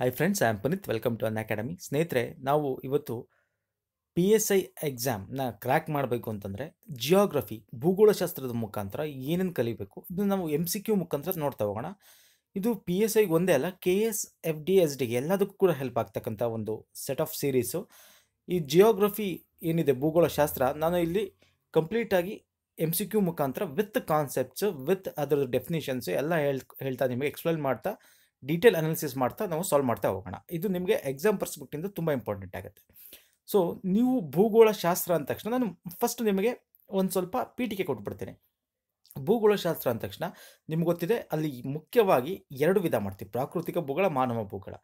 high friends I am Puneet welcome to Unacademy ಸ್ನೇಹಿತರೆ ನಾವು ಇವತ್ತು ಪಿ ಎಸ್ ಐ ಎಕ್ಸಾಮ್ನ ಕ್ರ್ಯಾಕ್ ಮಾಡಬೇಕು ಅಂತಂದರೆ ಜಿಯೋಗ್ರಫಿ ಭೂಗೋಳಶಾಸ್ತ್ರದ ಮುಖಾಂತರ ಏನೇನು ಕಲಿಬೇಕು ಇದು ನಾವು ಎಮ್ ಸಿ ಕ್ಯೂ ಮುಖಾಂತರ ನೋಡ್ತಾ ಹೋಗೋಣ ಇದು ಪಿ ಎಸ್ ಐಗೆ ಒಂದೇ ಅಲ್ಲ K S F D S ಡಿಗೆ ಎಲ್ಲದಕ್ಕೂ ಕೂಡ ಹೆಲ್ಪ್ ಆಗ್ತಕ್ಕಂಥ ಒಂದು ಸೆಟ್ ಆಫ್ ಸೀರೀಸು ಈ ಜಿಯೋಗ್ರಫಿ ಏನಿದೆ ಭೂಗೋಳಶಾಸ್ತ್ರ ನಾನು ಇಲ್ಲಿ ಕಂಪ್ಲೀಟಾಗಿ ಎಮ್ ಸಿ ಕ್ಯೂ ಮುಖಾಂತರ ವಿತ್ ಕಾನ್ಸೆಪ್ಟ್ಸು ವಿತ್ ಅದರ ಡೆಫಿನೇಷನ್ಸು ಎಲ್ಲ ಹೇಳ್ ಹೇಳ್ತಾ ನಿಮಗೆ ಎಕ್ಸ್ಪ್ಲೈನ್ ಮಾಡ್ತಾ ಡೀಟೇಲ್ ಅನಾಲಿಸಿಸ್ ಮಾಡ್ತಾ ನಾವು ಸಾಲ್ವ್ ಮಾಡ್ತಾ ಹೋಗೋಣ ಇದು ನಿಮಗೆ ಎಕ್ಸಾಮ್ ಪರ್ಸ್ಪೆಕ್ಟಿಂದ ತುಂಬ ಇಂಪಾರ್ಟೆಂಟ್ ಆಗುತ್ತೆ ಸೊ ನೀವು ಭೂಗೋಳ ಶಾಸ್ತ್ರ ಅಂದ ತಕ್ಷಣ ನಾನು ಫಸ್ಟ್ ನಿಮಗೆ ಒಂದು ಸ್ವಲ್ಪ ಪೀಠಿಕೆ ಕೊಟ್ಬಿಡ್ತೇನೆ ಭೂಗೋಳಶಾಸ್ತ್ರ ಅಂದ ತಕ್ಷಣ ನಿಮ್ಗೆ ಗೊತ್ತಿದೆ ಅಲ್ಲಿ ಮುಖ್ಯವಾಗಿ ಎರಡು ವಿಧ ಮಾಡ್ತೀವಿ ಪ್ರಾಕೃತಿಕ ಭೂಗೋಳ ಮಾನವ ಭೂಗೋಳ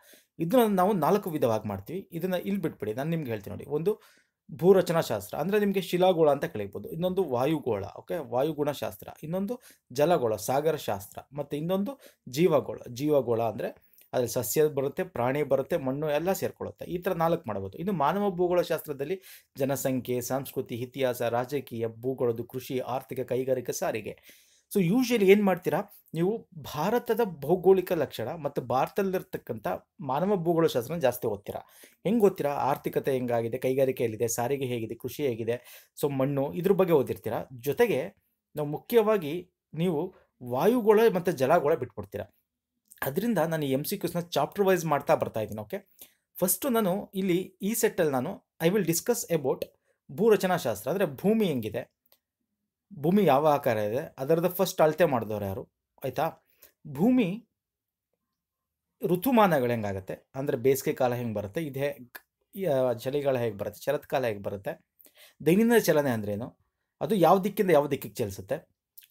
ಇದನ್ನ ನಾವು ನಾಲ್ಕು ವಿಧವಾಗಿ ಮಾಡ್ತೀವಿ ಇದನ್ನು ಇಲ್ಲಿ ಬಿಟ್ಬಿಡಿ ನಾನು ನಿಮ್ಗೆ ಹೇಳ್ತೀನಿ ನೋಡಿ ಒಂದು ಭೂರಚನಾಶಾಸ್ತ್ರ ಅಂದರೆ ನಿಮಗೆ ಶಿಲಾಗೋಳ ಅಂತ ಕಳಿಬೋದು ಇನ್ನೊಂದು ವಾಯುಗೋಳ ಓಕೆ ವಾಯುಗುಣಶಾಸ್ತ್ರ ಇನ್ನೊಂದು ಜಲಗೋಳ ಸಾಗರ ಶಾಸ್ತ್ರ ಮತ್ತು ಇನ್ನೊಂದು ಜೀವಗೋಳ ಜೀವಗೋಳ ಅಂದರೆ ಅದ್ರಲ್ಲಿ ಸಸ್ಯ ಬರುತ್ತೆ ಪ್ರಾಣಿ ಬರುತ್ತೆ ಮಣ್ಣು ಎಲ್ಲ ಸೇರ್ಕೊಳ್ಳುತ್ತೆ ಈ ಥರ ನಾಲ್ಕು ಮಾಡ್ಬೋದು ಇನ್ನು ಮಾನವ ಭೂಗೋಳ ಶಾಸ್ತ್ರದಲ್ಲಿ ಜನಸಂಖ್ಯೆ ಸಂಸ್ಕೃತಿ ಇತಿಹಾಸ ರಾಜಕೀಯ ಭೂಗೋಳದ ಕೃಷಿ ಆರ್ಥಿಕ ಕೈಗಾರಿಕೆ ಸಾರಿಗೆ ಸೊ ಯೂಶಲಿ ಏನು ಮಾಡ್ತೀರಾ ನೀವು ಭಾರತದ ಭೌಗೋಳಿಕ ಲಕ್ಷಣ ಮತ್ತು ಭಾರತದಲ್ಲಿರ್ತಕ್ಕಂಥ ಮಾನವ ಭೂಗೋಳಶಾಸ್ತ್ರನ ಜಾಸ್ತಿ ಓದ್ತೀರಾ ಹೆಂಗೆ ಓದ್ತೀರಾ ಆರ್ಥಿಕತೆ ಹೆಂಗಾಗಿದೆ ಕೈಗಾರಿಕೆ ಎಲ್ಲಿದೆ ಸಾರಿಗೆ ಹೇಗಿದೆ ಕೃಷಿ ಹೇಗಿದೆ ಸೊ ಮಣ್ಣು ಇದ್ರ ಬಗ್ಗೆ ಓದಿರ್ತೀರಾ ಜೊತೆಗೆ ನಾವು ಮುಖ್ಯವಾಗಿ ನೀವು ವಾಯುಗೋಳ ಮತ್ತು ಜಲಗೋಳ ಬಿಟ್ಬಿಡ್ತೀರಾ ಅದರಿಂದ ನಾನು ಎಮ್ ಸಿ ಕ್ಯೂಸ್ನ ಚಾಪ್ಟರ್ ವೈಸ್ ಮಾಡ್ತಾ ಬರ್ತಾ ಇದ್ದೀನಿ ಓಕೆ ಫಸ್ಟು ನಾನು ಇಲ್ಲಿ ಈ ಸೆಟ್ಟಲ್ಲಿ ನಾನು ಐ ವಿಲ್ ಡಿಸ್ಕಸ್ ಅಬೌಟ್ ಭೂರಚನಾಶಾಸ್ತ್ರ ಅಂದರೆ ಭೂಮಿ ಹೆಂಗಿದೆ ಭೂಮಿ ಯಾವ ಆಕಾರ ಇದೆ ಅದರದ್ದು ಫಸ್ಟ್ ಅಳತೆ ಮಾಡಿದವ್ರು ಯಾರು ಆಯಿತಾ ಭೂಮಿ ಋತುಮಾನಗಳು ಹೆಂಗಾಗುತ್ತೆ ಅಂದರೆ ಬೇಸಿಗೆ ಕಾಲ ಹೆಂಗೆ ಬರುತ್ತೆ ಇದು ಹೇಗೆ ಚಳಿಗಾಲ ಹೇಗೆ ಬರುತ್ತೆ ಶರತ್ಕಾಲ ಹೇಗೆ ಬರುತ್ತೆ ದೈನಂದಿನ ಚಲನೆ ಅಂದ್ರೇನು ಅದು ಯಾವ ದಿಕ್ಕಿಂದ ಯಾವ ದಿಕ್ಕಿಗೆ ಚಲಿಸುತ್ತೆ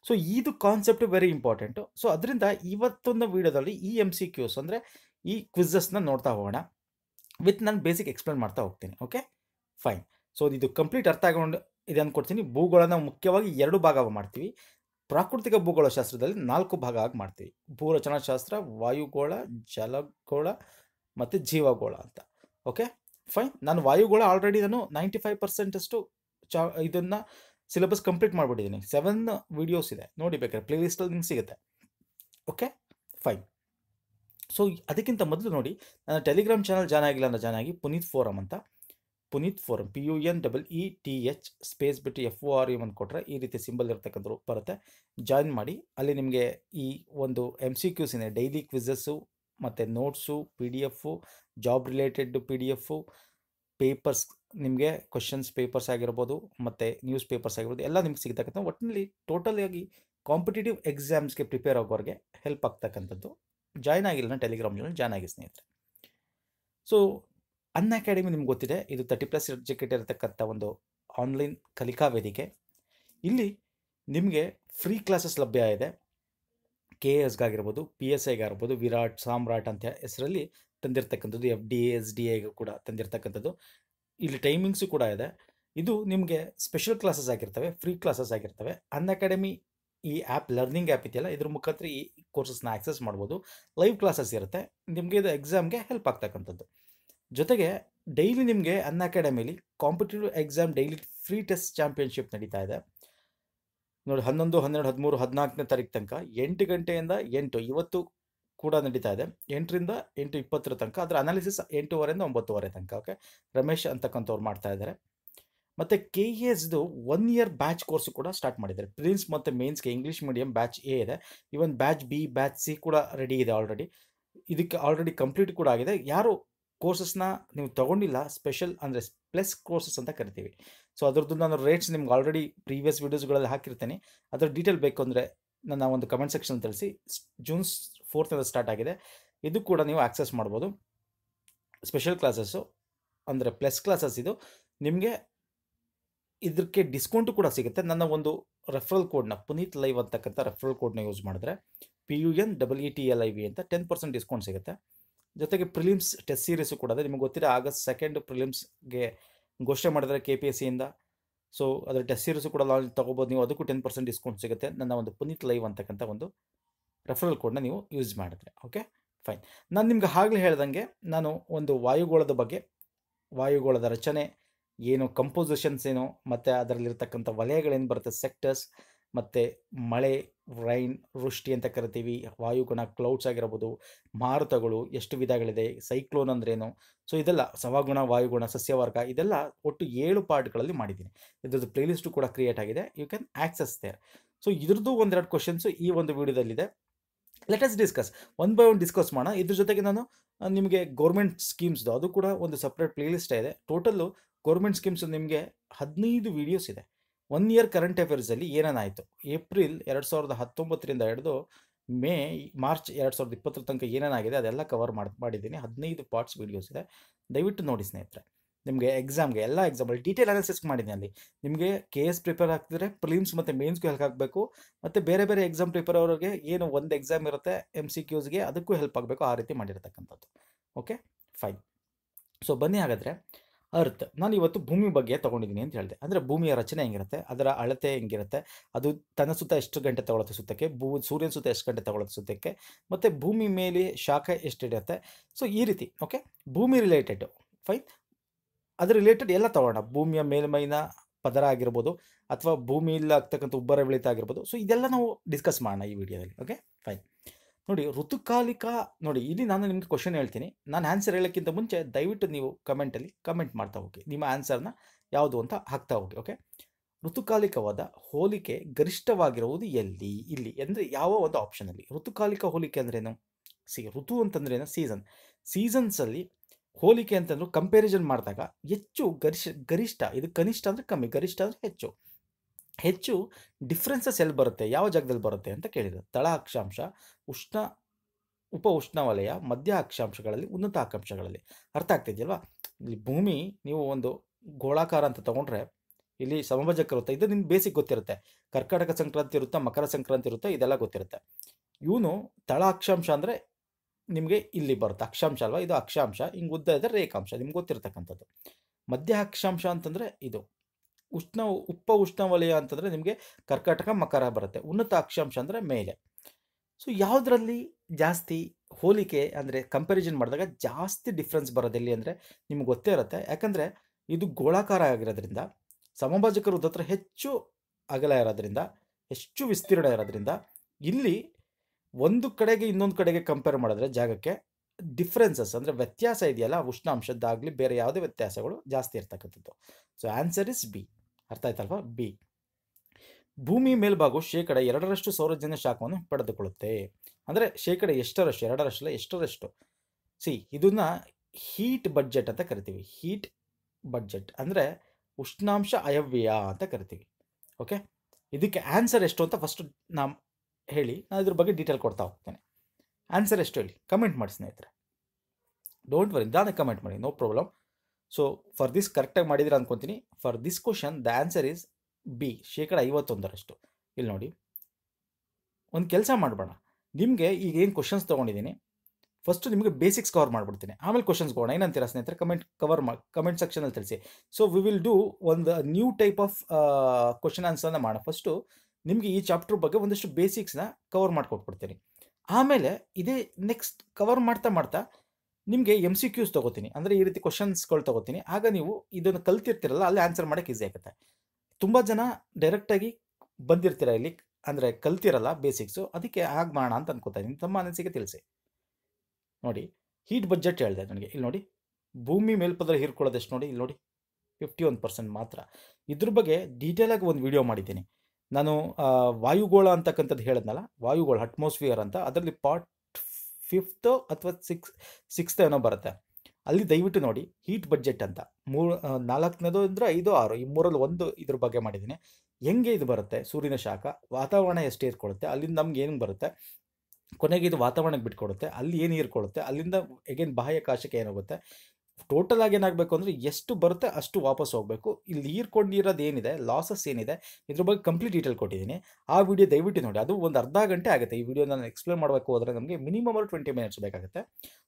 ಸೊ ಇದು ಕಾನ್ಸೆಪ್ಟ್ ವೆರಿ ಇಂಪಾರ್ಟೆಂಟು ಸೊ ಅದರಿಂದ ಇವತ್ತೊಂದು ವೀಡಿಯೋದಲ್ಲಿ ಈ ಎಮ್ ಸಿ ಕ್ಯೂಸ್ ಅಂದರೆ ಈ ಕ್ವಿಝಸ್ನ ನೋಡ್ತಾ ಹೋಗೋಣ ವಿತ್ ನಾನು ಬೇಸಿಕ್ ಎಕ್ಸ್ಪ್ಲೇನ್ ಮಾಡ್ತಾ ಹೋಗ್ತೀನಿ ಓಕೆ ಫೈನ್ ಸೊ ಇದು ಕಂಪ್ಲೀಟ್ ಅರ್ಥ ಆಗೊಂಡು ಇದನ್ನು ಕೊಡ್ತೀನಿ ಭೂಗೋಳನ ಮುಖ್ಯವಾಗಿ ಎರಡು ಭಾಗ ಮಾಡ್ತೀವಿ ಪ್ರಾಕೃತಿಕ ಭೂಗೋಳ ಶಾಸ್ತ್ರದಲ್ಲಿ ನಾಲ್ಕು ಭಾಗ ಆಗಿ ಮಾಡ್ತೀವಿ ಭೂರಚನಾಶಾಸ್ತ್ರ ವಾಯುಗೋಳ ಜಲಗೋಳ ಮತ್ತು ಜೀವಗೋಳ ಅಂತ ಓಕೆ ಫೈನ್ ನಾನು ವಾಯುಗೋಳ ಆಲ್ರೆಡಿ ನಾನು ನೈಂಟಿ ಫೈವ್ ಪರ್ಸೆಂಟಷ್ಟು ಚಾ ಇದನ್ನು ಸಿಲೆಬಸ್ ಕಂಪ್ಲೀಟ್ ಮಾಡಿಬಿಟ್ಟಿದ್ದೀನಿ ಸೆವೆನ್ ವೀಡಿಯೋಸ್ ಇದೆ ನೋಡಿ ಬೇಕಾದ್ರೆ ಪ್ಲೇ ಲಿಸ್ಟಲ್ಲಿ ನಿಮ್ಗೆ ಸಿಗುತ್ತೆ ಓಕೆ ಫೈನ್ ಸೊ ಅದಕ್ಕಿಂತ ಮೊದಲು ನೋಡಿ ನನ್ನ ಟೆಲಿಗ್ರಾಮ್ ಚಾನಲ್ ಜಾಯ್ನ್ ಆಗಿಲ್ಲ ಅಂದರೆ ಜಾಯ್ನ್ ಆಗಿ ಪುನೀತ್ ಫೋರಮ್ ಅಂತ Puneet forum P U N double E T H space ಬಿಟ್ಟು ಎಫ್ ಓ ಆರ್ ಯು ಒಂದು ಕೊಟ್ಟರೆ ಈ ರೀತಿ ಸಿಂಬಲ್ ಇರ್ತಕ್ಕಂಥದ್ದು ಬರುತ್ತೆ ಜಾಯಿನ್ ಮಾಡಿ ಅಲ್ಲಿ ನಿಮಗೆ ಈ ಒಂದು ಎಮ್ ಸಿ ಕ್ಯೂಸ್ ಇದೆ ಡೈಲಿ ಕ್ವಿಸಸ್ಸು ಮತ್ತು notes P D F job related P D F papers ನಿಮಗೆ ಕ್ವಶನ್ಸ್ ಪೇಪರ್ಸ್ ಆಗಿರ್ಬೋದು ಮತ್ತು ನ್ಯೂಸ್ ಪೇಪರ್ಸ್ ಆಗಿರ್ಬೋದು ಎಲ್ಲ ನಿಮ್ಗೆ ಸಿಗ್ತಕ್ಕಂಥ ಒಟ್ಟಿನಲ್ಲಿ ಟೋಟಲಾಗಿ ಕಾಂಪಿಟೇಟಿವ್ ಎಕ್ಸಾಮ್ಸ್ಗೆ ಪ್ರಿಪೇರ್ ಆಗೋರಿಗೆ ಹೆಲ್ಪ್ ಆಗ್ತಕ್ಕಂಥದ್ದು ಜಾಯ್ನ್ ಆಗಿಲ್ಲ ಟೆಲಿಗ್ರಾಮ್ ಟೆಲಿಗ್ರಾಮ್ ಜಾಯ್ನ್ ಆಗಿ ಸ್ನೇಹಿತರೆ ಸೊ ಅನ್ನ ಅಕಾಡೆಮಿ ನಿಮ್ಗೆ ಗೊತ್ತಿದೆ ಇದು ತರ್ಟಿ ಪ್ಲಸ್ ಎಜುಕೇಟ್ ಇರತಕ್ಕಂಥ ಒಂದು ಆನ್ಲೈನ್ ಕಲಿಕಾ ವೇದಿಕೆ ಇಲ್ಲಿ ನಿಮಗೆ ಫ್ರೀ ಕ್ಲಾಸಸ್ ಲಭ್ಯ ಇದೆ ಕೆ ಎ ಎಸ್ಗಾಗಿರ್ಬೋದು ಪಿ ಎಸ್ ಐಗಾಗಿರ್ಬೋದು ವಿರಾಟ್ ಸಾಮ್ರಾಟ್ ಅಂತ ಹೆಸರಲ್ಲಿ ತಂದಿರತಕ್ಕಂಥದ್ದು F D A S D ಎಗೂ ಕೂಡ ತಂದಿರತಕ್ಕಂಥದ್ದು ಇಲ್ಲಿ ಟೈಮಿಂಗ್ಸು ಕೂಡ ಇದೆ ಇದು ನಿಮಗೆ ಸ್ಪೆಷಲ್ ಕ್ಲಾಸಸ್ ಆಗಿರ್ತವೆ ಫ್ರೀ ಕ್ಲಾಸಸ್ ಆಗಿರ್ತವೆ ಅನ್ ಅಕಾಡೆಮಿ ಈ ಆ್ಯಪ್ ಲರ್ನಿಂಗ್ ಆ್ಯಪ್ ಇದೆಯಲ್ಲ ಇದ್ರ ಮುಖಾಂತರ ಈ ಕೋರ್ಸಸ್ನ ಆ್ಯಕ್ಸಸ್ ಮಾಡ್ಬೋದು ಲೈವ್ ಕ್ಲಾಸಸ್ ಇರುತ್ತೆ ನಿಮಗೆ ಇದು ಎಕ್ಸಾಮ್ಗೆ ಹೆಲ್ಪ್ ಆಗ್ತಕ್ಕಂಥದ್ದು ಜೊತೆಗೆ ಡೈಲಿ ನಿಮಗೆ ಅನ್ ಅಕಾಡೆಮಿಲಿ competitive exam daily free test championship ನಡೀತಾ ಇದೆ ನೋಡಿ ಹನ್ನೊಂದು ಹನ್ನೆರಡು ಹದಿಮೂರು ಹದಿನಾಲ್ಕನೇ ತಾರೀಕು ತನಕ ಎಂಟು ಗಂಟೆಯಿಂದ ಎಂಟು ಇವತ್ತು ಕೂಡ ನಡೀತಾ ಇದೆ ಎಂಟರಿಂದ ಎಂಟು ಇಪ್ಪತ್ತರ ತನಕ ಅದರ ಅನಾಲಿಸಿಸ್ ಎಂಟೂವರೆಯಿಂದ ಒಂಬತ್ತುವರೆ ತನಕ ಓಕೆ ರಮೇಶ್ ಅಂತಕ್ಕಂಥವ್ರು ಮಾಡ್ತಾ ಇದ್ದಾರೆ ಮತ್ತು ಕೆ ಇ ಎಸ್ದು ಒನ್ ಇಯರ್ ಬ್ಯಾಚ್ ಕೋರ್ಸ್ ಕೂಡ ಸ್ಟಾರ್ಟ್ ಮಾಡಿದ್ದಾರೆ ಪ್ರಿನ್ಸ್ ಮತ್ತು ಮೇನ್ಸ್ಗೆ ಇಂಗ್ಲೀಷ್ ಮೀಡಿಯಂ ಬ್ಯಾಚ್ ಎ ಇದೆ even batch B batch C ಕೂಡ ರೆಡಿ ಇದೆ ಆಲ್ರೆಡಿ ಇದಕ್ಕೆ ಆಲ್ರೆಡಿ ಕಂಪ್ಲೀಟ್ ಕೂಡ ಆಗಿದೆ ಯಾರು ಕೋರ್ಸಸ್ನ ನೀವು ತೊಗೊಂಡಿಲ್ಲ ಸ್ಪೆಷಲ್ ಅಂದರೆ ಪ್ಲಸ್ ಕೋರ್ಸಸ್ ಅಂತ ಕರಿತೀವಿ ಸೊ ಅದರದ್ದು ನಾನು ರೇಟ್ಸ್ ನಿಮ್ಗೆ ಆಲ್ರೆಡಿ ಪ್ರೀವಿಯಸ್ ವೀಡಿಯೋಸ್ಗಳಲ್ಲಿ ಹಾಕಿರ್ತೇನೆ ಅದರ ಡೀಟೇಲ್ ಬೇಕು ಅಂದರೆ ನನ್ನ ಒಂದು ಕಮೆಂಟ್ ಸೆಕ್ಷನ್ ತಿಳಿಸಿ ಜೂನ್ ಫೋರ್ತ್ನಿಂದ ಸ್ಟಾರ್ಟ್ ಆಗಿದೆ ಇದು ಕೂಡ ನೀವು ಆಕ್ಸೆಸ್ ಮಾಡ್ಬೋದು ಸ್ಪೆಷಲ್ ಕ್ಲಾಸಸ್ಸು ಅಂದರೆ ಪ್ಲಸ್ ಕ್ಲಾಸಸ್ ಇದು ನಿಮಗೆ ಇದಕ್ಕೆ ಡಿಸ್ಕೌಂಟು ಕೂಡ ಸಿಗುತ್ತೆ ನನ್ನ ಒಂದು ರೆಫರಲ್ ಕೋಡ್ನ ಪುನೀತ್ ಲೈವ್ ಅಂತಕ್ಕಂಥ ರೆಫರಲ್ ಕೋಡ್ನ ಯೂಸ್ ಮಾಡಿದ್ರೆ P U N double E T L I V ಅಂತ ಟೆನ್ ಪರ್ಸೆಂಟ್ ಡಿಸ್ಕೌಂಟ್ ಸಿಗುತ್ತೆ ಜೊತೆಗೆ ಪ್ರಿಲಿಮ್ಸ್ ಟೆಸ್ಟ್ ಸೀರೀಸು ಕೂಡ ಅದೇ ನಿಮಗೆ ಗೊತ್ತಿರೋ ಆಗಸ್ಟ್ ಸೆಕೆಂಡ್ ಪ್ರಿಲಿಮ್ಸ್ಗೆ ಘೋಷಣೆ ಮಾಡಿದರೆ ಕೆ ಪಿ ಎಸ್ ಸಿಯಿಂದ ಸೊ ಅದರ ಟೆಸ್ಟ್ ಸೀರೀಸು ಕೂಡ ಲಾಂಚ್ ತೊಗೋಬೋದು ನೀವು ಅದಕ್ಕೂ ಟೆನ್ ಪರ್ಸೆಂಟ್ ಡಿಸ್ಕೌಂಟ್ ಸಿಗುತ್ತೆ ನನ್ನ ಒಂದು ಪುನೀತ್ ಲೈವ್ ಅಂತಕ್ಕಂಥ ಒಂದು ರೆಫರಲ್ ಕೋಡ್ನ ನೀವು ಯೂಸ್ ಮಾಡಿದ್ರೆ ಓಕೆ ಫೈನ್ ನಾನು ನಿಮ್ಗೆ ಆಗಲೇ ಹೇಳ್ದಂಗೆ ನಾನು ಒಂದು ವಾಯುಗೋಳದ ಬಗ್ಗೆ ವಾಯುಗೋಳದ ರಚನೆ ಏನು ಕಂಪೋಸಿಷನ್ಸ್ ಏನು ಮತ್ತು ಅದರಲ್ಲಿರ್ತಕ್ಕಂಥ ವಲಯಗಳೇನು ಬರುತ್ತೆ ಸೆಕ್ಟರ್ಸ್ ಮತ್ತು ಮಳೆ ರೈನ್ ವೃಷ್ಟಿ ಅಂತ ಕರಿತೀವಿ ವಾಯುಗುಣ ಕ್ಲೌಡ್ಸ್ ಆಗಿರ್ಬೋದು ಮಾರುತಗಳು ಎಷ್ಟು ವಿಧಗಳಿದೆ ಸೈಕ್ಲೋನ್ ಅಂದ್ರೇನು ಸೊ ಇದೆಲ್ಲ ಸವಾಗುಣ ವಾಯುಗುಣ ಸಸ್ಯವರ್ಗ ಇದೆಲ್ಲ ಒಟ್ಟು ಏಳು ಪಾರ್ಟ್ಗಳಲ್ಲಿ ಮಾಡಿದ್ದೀನಿ ಇದ್ರದ್ದು ಪ್ಲೇಲಿಸ್ಟು ಕೂಡ ಕ್ರಿಯೇಟ್ ಆಗಿದೆ you can access there so ಇದ್ರದ್ದು ಒಂದೆರಡು ಕ್ವಶನ್ಸು ಈ ಒಂದು ವಿಡಿಯೋದಲ್ಲಿದೆ let's discuss one by one discuss ಮಾಡೋಣ ಇದ್ರ ಜೊತೆಗೆ ನಾನು ನಿಮಗೆ ಗೌರ್ಮೆಂಟ್ ಸ್ಕೀಮ್ಸ್ದು ಅದು ಕೂಡ ಒಂದು ಸಪ್ರೇಟ್ ಪ್ಲೇಲಿಸ್ಟ್ ಇದೆ ಟೋಟಲ್ಲು ಗೌರ್ಮೆಂಟ್ ಸ್ಕೀಮ್ಸ್ ನಿಮಗೆ ಹದಿನೈದು ವೀಡಿಯೋಸ್ ಇದೆ ಒನ್ ಇಯರ್ ಕರೆಂಟ್ ಅಫೇರ್ಸಲ್ಲಿ ಏನೇನಾಯಿತು ಏಪ್ರಿಲ್ ಎರಡು ಸಾವಿರದ ಹತ್ತೊಂಬತ್ತರಿಂದ ಹಿಡಿದು ಮೇ ಮಾರ್ಚ್ ಎರಡು ಸಾವಿರದ ಇಪ್ಪತ್ತರ ತನಕ ಏನೇನಾಗಿದೆ ಅದೆಲ್ಲ ಕವರ್ ಮಾಡಿ ಮಾಡಿದ್ದೀನಿ ಹದಿನೈದು ಪಾರ್ಟ್ಸ್ ವೀಡಿಯೋಸ್ ಇದೆ ದಯವಿಟ್ಟು ನೋಡಿ ಸ್ನೇಹಿತರೆ ನಿಮಗೆ ಎಕ್ಸಾಮ್ಗೆ ಎಲ್ಲ ಎಕ್ಸಾಮಲ್ಲಿ ಡೀಟೇಲ್ ಅನಾಲಿಸಿಸ್ ಮಾಡಿದ್ದೀನಿ ಅಲ್ಲಿ ನಿಮಗೆ ಕೆ ಎಸ್ ಪ್ರಿಪೇರ್ ಆಗ್ತಿದ್ರೆ ಪ್ರಿಲಿಮ್ಸ್ ಮತ್ತು ಮೇನ್ಸ್ಗೂ ಹೆಲ್ಪ್ ಆಗಬೇಕು ಮತ್ತು ಬೇರೆ ಬೇರೆ ಎಕ್ಸಾಮ್ ಪ್ರಿಪೇರ್ ಅವ್ರಿಗೆ ಏನು ಒಂದು ಎಕ್ಸಾಮ್ ಇರುತ್ತೆ ಎಮ್ ಸಿ ಕ್ಯೂಸ್ಗೆ ಅದಕ್ಕೂ ಹೆಲ್ಪ್ ಆಗಬೇಕು ಆ ರೀತಿ ಮಾಡಿರ್ತಕ್ಕಂಥದ್ದು ಓಕೆ ಫೈನ್ ಸೊ ಬನ್ನಿ ಹಾಗಾದರೆ ಅರ್ತ್ ನಾನು ಇವತ್ತು ಭೂಮಿ ಬಗ್ಗೆ ತೊಗೊಂಡಿದ್ದೀನಿ ಅಂತ ಹೇಳಿದೆ ಅಂದರೆ ಭೂಮಿಯ ರಚನೆ ಹೆಂಗಿರುತ್ತೆ ಅದರ ಅಳತೆ ಹೆಂಗಿರುತ್ತೆ ಅದು ತನ್ನ ಸುತ್ತ ಎಷ್ಟು ಗಂಟೆ ತಗೊಳ್ಳುತ್ತೆ ಸುತ್ತಕ್ಕೆ ಭೂ ಸೂರ್ಯನ ಸುತ್ತ ಎಷ್ಟು ಗಂಟೆ ತಗೊಳ್ಳುತ್ತೆ ಸುತ್ತಕ್ಕೆ ಮತ್ತು ಭೂಮಿ ಮೇಲೆ ಶಾಖ ಎಷ್ಟು ಎಷ್ಟಿರುತ್ತೆ ಸೊ ಈ ರೀತಿ ಓಕೆ ಭೂಮಿ ರಿಲೇಟೆಡ್ ಫೈನ್ ಅದ್ರ ರಿಲೇಟೆಡ್ ಎಲ್ಲ ತಗೊಳ್ಳೋಣ ಭೂಮಿಯ ಮೇಲ್ಮೈನ ಪದರ ಆಗಿರ್ಬೋದು ಅಥವಾ ಭೂಮಿಯಲ್ಲಿ ಆಗ್ತಕ್ಕಂಥ ಉಬ್ಬರ ಬೆಳೀತಾ ಆಗಿರ್ಬೋದು ಸೊ ಇದೆಲ್ಲ ನಾವು ಡಿಸ್ಕಸ್ ಮಾಡೋಣ ಈ ವಿಡಿಯೋದಲ್ಲಿ ಓಕೆ ಫೈನ್ ನೋಡಿ ಋತುಕಾಲಿಕ ನೋಡಿ ಇಲ್ಲಿ ನಾನು ನಿಮಗೆ ಕ್ವಶನ್ ಹೇಳ್ತೀನಿ ನಾನು ಆನ್ಸರ್ ಹೇಳೋಕ್ಕಿಂತ ಮುಂಚೆ ದಯವಿಟ್ಟು ನೀವು ಕಮೆಂಟಲ್ಲಿ ಕಮೆಂಟ್ ಮಾಡ್ತಾ ಹೋಗಿ ನಿಮ್ಮ ಆನ್ಸರ್ನ ಯಾವುದು ಅಂತ ಹಾಕ್ತಾ ಹೋಗಿ ಓಕೆ ಋತುಕಾಲಿಕವಾದ ಹೋಲಿಕೆ ಗರಿಷ್ಠವಾಗಿರುವುದು ಎಲ್ಲಿ ಇಲ್ಲಿ ಅಂದರೆ ಯಾವ ಒಂದು ಆಪ್ಷನಲ್ಲಿ ಋತುಕಾಲಿಕ ಹೋಲಿಕೆ ಅಂದ್ರೇನು ಸಿ ಋತು ಅಂತಂದ್ರೆ ಅಂತಂದ್ರೇನು ಸೀಸನ್ ಸೀಸನ್ಸಲ್ಲಿ ಹೋಲಿಕೆ ಅಂತಂದ್ರೆ ಕಂಪ್ಯಾರಿಸನ್ ಮಾಡಿದಾಗ ಹೆಚ್ಚು ಗರಿಷ್ ಗರಿಷ್ಠ ಇದು ಕನಿಷ್ಠ ಅಂದರೆ ಕಮ್ಮಿ ಗರಿಷ್ಠ ಅಂದರೆ ಹೆಚ್ಚು ಹೆಚ್ಚು ಡಿಫ್ರೆನ್ಸಸ್ ಎಲ್ಲಿ ಬರುತ್ತೆ ಯಾವ ಜಾಗದಲ್ಲಿ ಬರುತ್ತೆ ಅಂತ ಕೇಳಿದರೆ ತಳ ಅಕ್ಷಾಂಶ ಉಷ್ಣ ಉಪ ಉಷ್ಣವಲಯ ಮಧ್ಯ ಅಕ್ಷಾಂಶಗಳಲ್ಲಿ ಉನ್ನತ ಅಕ್ಷಾಂಶಗಳಲ್ಲಿ ಅರ್ಥ ಆಗ್ತಿದೆಯಲ್ವಾ ಇಲ್ಲಿ ಭೂಮಿ ನೀವು ಒಂದು ಗೋಳಾಕಾರ ಅಂತ ತಗೊಂಡ್ರೆ ಇಲ್ಲಿ ಇರುತ್ತೆ ಇದು ನಿಮ್ಗೆ ಬೇಸಿಕ್ ಗೊತ್ತಿರುತ್ತೆ ಕರ್ಕಾಟಕ ಸಂಕ್ರಾಂತಿ ಇರುತ್ತೆ ಮಕರ ಸಂಕ್ರಾಂತಿ ಇರುತ್ತಾ ಇದೆಲ್ಲ ಗೊತ್ತಿರುತ್ತೆ ಇವನು ತಳ ಅಕ್ಷಾಂಶ ಅಂದರೆ ನಿಮಗೆ ಇಲ್ಲಿ ಬರುತ್ತೆ ಅಕ್ಷಾಂಶ ಅಲ್ವಾ ಇದು ಅಕ್ಷಾಂಶ ಹಿಂಗೆ ಉದ್ದ ಇದ್ದರೆ ರೇಖಾಂಶ ನಿಮ್ಗೆ ಗೊತ್ತಿರತಕ್ಕಂಥದ್ದು ಮಧ್ಯ ಅಕ್ಷಾಂಶ ಅಂತಂದರೆ ಇದು ಉಷ್ಣ ಉಪ್ಪ ಉಷ್ಣವಲಯ ಅಂತಂದರೆ ನಿಮಗೆ ಕರ್ಕಾಟಕ ಮಕರ ಬರುತ್ತೆ ಉನ್ನತ ಅಕ್ಷಾಂಶ ಅಂದರೆ ಮೇಲೆ ಸೊ ಯಾವುದರಲ್ಲಿ ಜಾಸ್ತಿ ಹೋಲಿಕೆ ಅಂದರೆ ಕಂಪ್ಯಾರಿಸನ್ ಮಾಡಿದಾಗ ಜಾಸ್ತಿ ಡಿಫ್ರೆನ್ಸ್ ಬರೋದು ಎಲ್ಲಿ ಅಂದರೆ ನಿಮ್ಗೆ ಗೊತ್ತೇ ಇರುತ್ತೆ ಯಾಕಂದರೆ ಇದು ಗೋಳಾಕಾರ ಆಗಿರೋದ್ರಿಂದ ಸಮಭಾಜಕ ಹತ್ರ ಹೆಚ್ಚು ಅಗಲ ಇರೋದ್ರಿಂದ ಹೆಚ್ಚು ವಿಸ್ತೀರ್ಣ ಇರೋದ್ರಿಂದ ಇಲ್ಲಿ ಒಂದು ಕಡೆಗೆ ಇನ್ನೊಂದು ಕಡೆಗೆ ಕಂಪೇರ್ ಮಾಡಿದ್ರೆ ಜಾಗಕ್ಕೆ ಡಿಫ್ರೆನ್ಸಸ್ ಅಂದರೆ ವ್ಯತ್ಯಾಸ ಇದೆಯಲ್ಲ ಉಷ್ಣಾಂಶದ್ದಾಗಲಿ ಬೇರೆ ಯಾವುದೇ ವ್ಯತ್ಯಾಸಗಳು ಜಾಸ್ತಿ ಇರ್ತಕ್ಕಂಥದ್ದು ಸೊ ಆನ್ಸರ್ ಇಸ್ ಬಿ ಅರ್ಥ ಆಯ್ತಲ್ವಾ ಬಿ ಭೂಮಿ ಮೇಲ್ಭಾಗವು ಶೇಕಡ ಎರಡರಷ್ಟು ಸೌರಜನ್ಯ ಶಾಖವನ್ನು ಪಡೆದುಕೊಳ್ಳುತ್ತೆ ಅಂದರೆ ಶೇಕಡ ಎಷ್ಟರಷ್ಟು ಎರಡರಷ್ಟಲ್ಲ ಎಷ್ಟರಷ್ಟು ಸಿ ಇದನ್ನ ಹೀಟ್ ಬಡ್ಜೆಟ್ ಅಂತ ಕರಿತೀವಿ ಹೀಟ್ ಬಡ್ಜೆಟ್ ಅಂದರೆ ಉಷ್ಣಾಂಶ ಅಯವ್ಯಯ ಅಂತ ಕರಿತೀವಿ ಓಕೆ ಇದಕ್ಕೆ ಆನ್ಸರ್ ಎಷ್ಟು ಅಂತ ಫಸ್ಟ್ ನಾ ಹೇಳಿ ನಾನು ಇದ್ರ ಬಗ್ಗೆ ಡೀಟೇಲ್ ಕೊಡ್ತಾ ಹೋಗ್ತೇನೆ ಆನ್ಸರ್ ಎಷ್ಟು ಹೇಳಿ ಕಮೆಂಟ್ ಮಾಡಿ ಸ್ನೇಹಿತರೆ ಡೋಂಟ್ ವರಿ ನಾನೇ ಕಮೆಂಟ್ ಮಾಡಿ no problem so for this ಕರೆಕ್ಟಾಗಿ ಮಾಡಿದ್ರೆ ಅಂದ್ಕೊತೀನಿ for this question the answer is B ಶೇಕಡ ಐವತ್ತೊಂದರಷ್ಟು ಇಲ್ಲಿ ನೋಡಿ ಒಂದು ಕೆಲಸ ಮಾಡಬೇಡ ನಿಮಗೆ ಈಗ ಏನು ಕ್ವಶನ್ಸ್ ತೊಗೊಂಡಿದ್ದೀನಿ ಫಸ್ಟು ನಿಮಗೆ ಬೇಸಿಕ್ಸ್ ಕವರ್ ಮಾಡಿಬಿಡ್ತೀನಿ ಆಮೇಲೆ ಕ್ವಶನ್ಸ್ ಕೊಡೋಣ ಏನಂತೀರಾ ಸ್ನೇಹಿತರೆ ಕಮೆಂಟ್ ಕವರ್ ಮಾ ಕಮೆಂಟ್ ಸೆಕ್ಷನಲ್ಲಿ ತಿಳಿಸಿ ಸೊ ವಿ ವಿಲ್ ಡೂ ಒಂದು ನ್ಯೂ ಟೈಪ್ ಆಫ್ ಕ್ವಶನ್ ಆನ್ಸರ್ನ ಮಾಡೋಣ ಫಸ್ಟು ನಿಮಗೆ ಈ ಚಾಪ್ಟರ್ ಬಗ್ಗೆ ಒಂದಷ್ಟು ಬೇಸಿಕ್ಸ್ನ ಕವರ್ ಮಾಡಿಕೊಟ್ಬಿಡ್ತೀನಿ ಆಮೇಲೆ ಇದೇ ನೆಕ್ಸ್ಟ್ ಕವರ್ ಮಾಡ್ತಾ ಮಾಡ್ತಾ ನಿಮಗೆ ಎಮ್ ಸಿ ಕ್ಯೂಸ್ ತೊಗೋತೀನಿ ಅಂದರೆ ಈ ರೀತಿ ಕ್ವಶನ್ಸ್ಗಳು ತೊಗೋತೀನಿ ಆಗ ನೀವು ಇದನ್ನು ಕಲ್ತಿರ್ತಿರಲ್ಲ ಅಲ್ಲಿ ಆನ್ಸರ್ ಮಾಡೋಕ್ಕೆ ಈಸಿ ಆಗುತ್ತೆ ತುಂಬ ಜನ ಡೈರೆಕ್ಟಾಗಿ ಬಂದಿರ್ತೀರ ಇಲ್ಲಿ ಅಂದರೆ ಕಲ್ತಿರಲ್ಲ ಬೇಸಿಕ್ಸು ಅದಕ್ಕೆ ಹಾಗೆ ಮಾಡೋಣ ಅಂತ ಅನ್ಕೋತಾ ಇದ್ದೀನಿ ತಮ್ಮ ಅನಿಸಿಕೆ ತಿಳಿಸಿ ನೋಡಿ ಹೀಟ್ ಬಜೆಟ್ ಹೇಳಿದೆ ನನಗೆ ಇಲ್ಲಿ ನೋಡಿ ಭೂಮಿ ಮೇಲ್ಪದರ ಹೀರ್ಕೊಳ್ಳೋದಷ್ಟು ನೋಡಿ ಇಲ್ಲಿ ನೋಡಿ ಫಿಫ್ಟಿ ಒನ್ ಪರ್ಸೆಂಟ್ ಮಾತ್ರ ಇದ್ರ ಬಗ್ಗೆ ಡೀಟೇಲಾಗಿ ಒಂದು ವಿಡಿಯೋ ಮಾಡಿದ್ದೀನಿ ನಾನು ವಾಯುಗೋಳ ಅಂತಕ್ಕಂಥದ್ದು ಹೇಳಿದ್ನಲ್ಲ ವಾಯುಗೋಳ ಅಟ್ಮೋಸ್ಫಿಯರ್ ಅಂತ ಅದರಲ್ಲಿ ಪಾರ್ಟ್ ಫಿಫ್ತು ಅಥವಾ ಸಿಕ್ಸ್ ಸಿಕ್ಸ್ತ್ ಏನೋ ಬರುತ್ತೆ ಅಲ್ಲಿ ದಯವಿಟ್ಟು ನೋಡಿ ಹೀಟ್ ಬಜೆಟ್ ಅಂತ ಮೂರು ನಾಲ್ಕನೇದು ಅಂದರೆ ಐದು ಆರು ಈ ಮೂರಲ್ಲಿ ಒಂದು ಇದ್ರ ಬಗ್ಗೆ ಮಾಡಿದ್ದೀನಿ ಹೆಂಗೆ ಇದು ಬರುತ್ತೆ ಸೂರ್ಯನ ಶಾಖ ವಾತಾವರಣ ಎಷ್ಟು ಇರ್ಕೊಳುತ್ತೆ ಅಲ್ಲಿಂದ ನಮ್ಗೆ ಏನು ಬರುತ್ತೆ ಕೊನೆಗೆ ಇದು ವಾತಾವರಣಕ್ಕೆ ಬಿಟ್ಕೊಡುತ್ತೆ ಅಲ್ಲಿ ಏನು ಇರ್ಕೊಳುತ್ತೆ ಅಲ್ಲಿಂದ ಎಗೇನ್ ಬಾಹ್ಯಾಕಾಶಕ್ಕೆ ಏನಾಗುತ್ತೆ ಟೋಟಲ್ ಆಗಿ ಏನಾಗಬೇಕು ಅಂದರೆ ಎಷ್ಟು ಬರುತ್ತೆ ಅಷ್ಟು ವಾಪಸ್ ಹೋಗಬೇಕು ಇಲ್ಲಿ ಹೀರ್ಕೊಂಡಿರೋದು ಏನಿದೆ ಲಾಸಸ್ ಏನಿದೆ ಇದ್ರ ಬಗ್ಗೆ ಕಂಪ್ಲೀಟ್ ಡೀಟೇಲ್ ಕೊಟ್ಟಿದ್ದೀನಿ ಆ ವಿಡಿಯೋ ದಯವಿಟ್ಟು ನೋಡಿ ಅದು ಒಂದು ಅರ್ಧ ಗಂಟೆ ಆಗುತ್ತೆ ಈ ವಿಡಿಯೋ ನಾನು ಎಕ್ಸ್ಪ್ಲೇನ್ ಮಾಡಬೇಕು ಹೋದ್ರೆ ನಮಗೆ ಮಿನಿಮಮ್ ಟ್ವೆಂಟಿ ಮಿನಿಟ್ಸ್ ಬೇಕಾಗುತ್ತೆ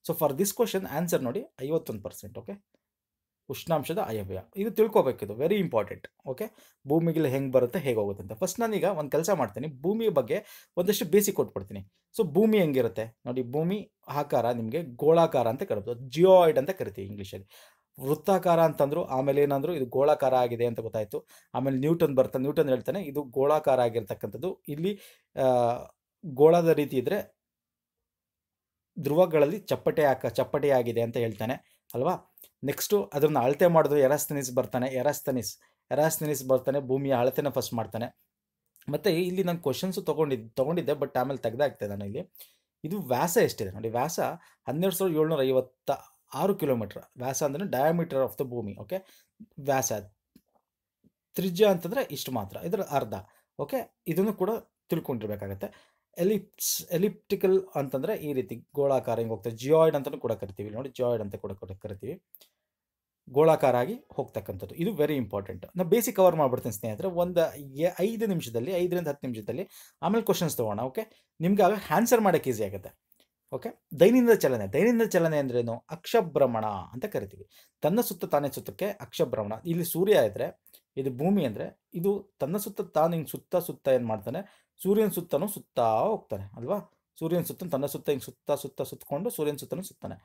so for this question answer ನೋಡಿ ಐವತ್ತೊಂದು ಪರ್ಸೆಂಟ್ ಓಕೆ ಉಷ್ಣಾಂಶದ ಅಯವ್ಯ ಇದು ಇದು ವೆರಿ ಇಂಪಾರ್ಟೆಂಟ್ ಓಕೆ ಭೂಮಿಗೆ ಹೆಂಗೆ ಬರುತ್ತೆ ಹೇಗೆ ಹೋಗುತ್ತೆ ಅಂತ ಫಸ್ಟ್ ನಾನೀಗ ಒಂದು ಕೆಲಸ ಮಾಡ್ತೀನಿ ಭೂಮಿಯ ಬಗ್ಗೆ ಒಂದಷ್ಟು ಬೇಸಿಕ್ ಕೊಟ್ಬಿಡ್ತೀನಿ ಸೊ ಭೂಮಿ ಹೆಂಗಿರುತ್ತೆ ನೋಡಿ ಭೂಮಿ ಆಕಾರ ನಿಮಗೆ ಗೋಳಾಕಾರ ಅಂತ ಕರೀಬೋದು ಜಿಯೋಯ್ಡ್ ಅಂತ ಕರಿತೀವಿ ಇಂಗ್ಲೀಷಲ್ಲಿ ವೃತ್ತಾಕಾರ ಅಂತಂದ್ರು ಆಮೇಲೆ ಏನಂದ್ರು ಇದು ಗೋಳಾಕಾರ ಆಗಿದೆ ಅಂತ ಗೊತ್ತಾಯಿತು ಆಮೇಲೆ ನ್ಯೂಟನ್ ಬರ್ತಾನೆ ನ್ಯೂಟನ್ ಹೇಳ್ತಾನೆ ಇದು ಗೋಳಾಕಾರ ಆಗಿರ್ತಕ್ಕಂಥದ್ದು ಇಲ್ಲಿ ಗೋಳದ ರೀತಿ ಇದ್ದರೆ ಧ್ರುವಗಳಲ್ಲಿ ಚಪ್ಪಟೆ ಆಕ ಚಪ್ಪಟೆ ಆಗಿದೆ ಅಂತ ಹೇಳ್ತಾನೆ ಅಲ್ವಾ ನೆಕ್ಸ್ಟು ಅದನ್ನು ಅಳತೆ ಮಾಡಿದ್ರು ಎರಾಸ್ತನಿಸ್ ಬರ್ತಾನೆ ಎರಾಸ್ತನಿಸ್ ಎರಾಸ್ತನಿಸ್ ಬರ್ತಾನೆ ಭೂಮಿಯ ಅಳತೆನ ಫಸ್ಟ್ ಮಾಡ್ತಾನೆ ಮತ್ತು ಇಲ್ಲಿ ನಾನು ಕ್ವಶನ್ಸು ತಗೊಂಡಿದ್ದು ತೊಗೊಂಡಿದ್ದೆ ಬಟ್ ಆಮೇಲೆ ತೆಗೆದಾಗ್ತದೆ ನಾನು ಇಲ್ಲಿ ಇದು ವ್ಯಾಸ ಎಷ್ಟಿದೆ ನೋಡಿ ವ್ಯಾಸ ಹನ್ನೆರಡು ಸಾವಿರದ ಏಳ್ನೂರ ಐವತ್ತ ಆರು ಕಿಲೋಮೀಟ್ರ್ ವ್ಯಾಸ ಅಂದರೆ ಡಯಾಮೀಟರ್ ಆಫ್ ದ ಭೂಮಿ ಓಕೆ ವ್ಯಾಸ ತ್ರಿಜ್ಯ ಅಂತಂದರೆ ಇಷ್ಟು ಮಾತ್ರ ಇದರ ಅರ್ಧ ಓಕೆ ಇದನ್ನು ಕೂಡ ತಿಳ್ಕೊಂಡಿರ್ಬೇಕಾಗತ್ತೆ ಎಲಿಪ್ಸ್ ಎಲಿಪ್ಟಿಕಲ್ ಅಂತಂದರೆ ಈ ರೀತಿ ಗೋಳಾಕಾರ ಹಿಂಗೆ ಹೋಗ್ತದೆ ಜಿಯಾಯ್ಡ್ ಅಂತಲೂ ಕೂಡ ಕರಿತೀವಿ ನೋಡಿ ಜಿಯಾಯ್ಡ್ ಅಂತ ಕೂಡ ಕೂಡ ಕರಿತೀವಿ ಗೋಳಾಕಾರ ಆಗಿ ಹೋಗ್ತಕ್ಕಂಥದ್ದು ಇದು ವೆರಿ ಇಂಪಾರ್ಟೆಂಟ್ ನಾ ಬೇಸಿಕ್ ಕವರ್ ಮಾಡಿಬಿಡ್ತೀನಿ ಸ್ನೇಹಿತರೆ ಒಂದು ಐದು ನಿಮಿಷದಲ್ಲಿ ಐದರಿಂದ ಹತ್ತು ನಿಮಿಷದಲ್ಲಿ ಆಮೇಲೆ ಕ್ವಶನ್ಸ್ ತೊಗೋಣ ಓಕೆ ನಿಮ್ಗೆ ಆಗ ಆನ್ಸರ್ ಮಾಡೋಕ್ಕೆ ಈಸಿ ಆಗುತ್ತೆ ಓಕೆ ದೈನಂದಿನ ಚಲನೆ ದೈನಂದಿನ ಚಲನೆ ಅಂದ್ರೇನು ಅಕ್ಷಭ್ರಮಣ ಅಂತ ಕರಿತೀವಿ ತನ್ನ ಸುತ್ತ ತಾನೇ ಸುತ್ತಕ್ಕೆ ಅಕ್ಷಭ್ರಮಣ ಇಲ್ಲಿ ಸೂರ್ಯ ಇದ್ರೆ ಇದು ಭೂಮಿ ಅಂದರೆ ಇದು ತನ್ನ ಸುತ್ತ ತಾನು ಹಿಂಗೆ ಸುತ್ತ ಸುತ್ತ ಏನು ಮಾಡ್ತಾನೆ ಸೂರ್ಯನ ಸುತ್ತನೂ ಸುತ್ತಾ ಹೋಗ್ತಾನೆ ಅಲ್ವಾ ಸೂರ್ಯನ ಸುತ್ತ ತನ್ನ ಸುತ್ತ ಹಿಂಗೆ ಸುತ್ತ ಸುತ್ತ ಸುತ್ತಕೊಂಡು ಸೂರ್ಯನ ಸುತ್ತನೂ ಸುತ್ತಾನೆ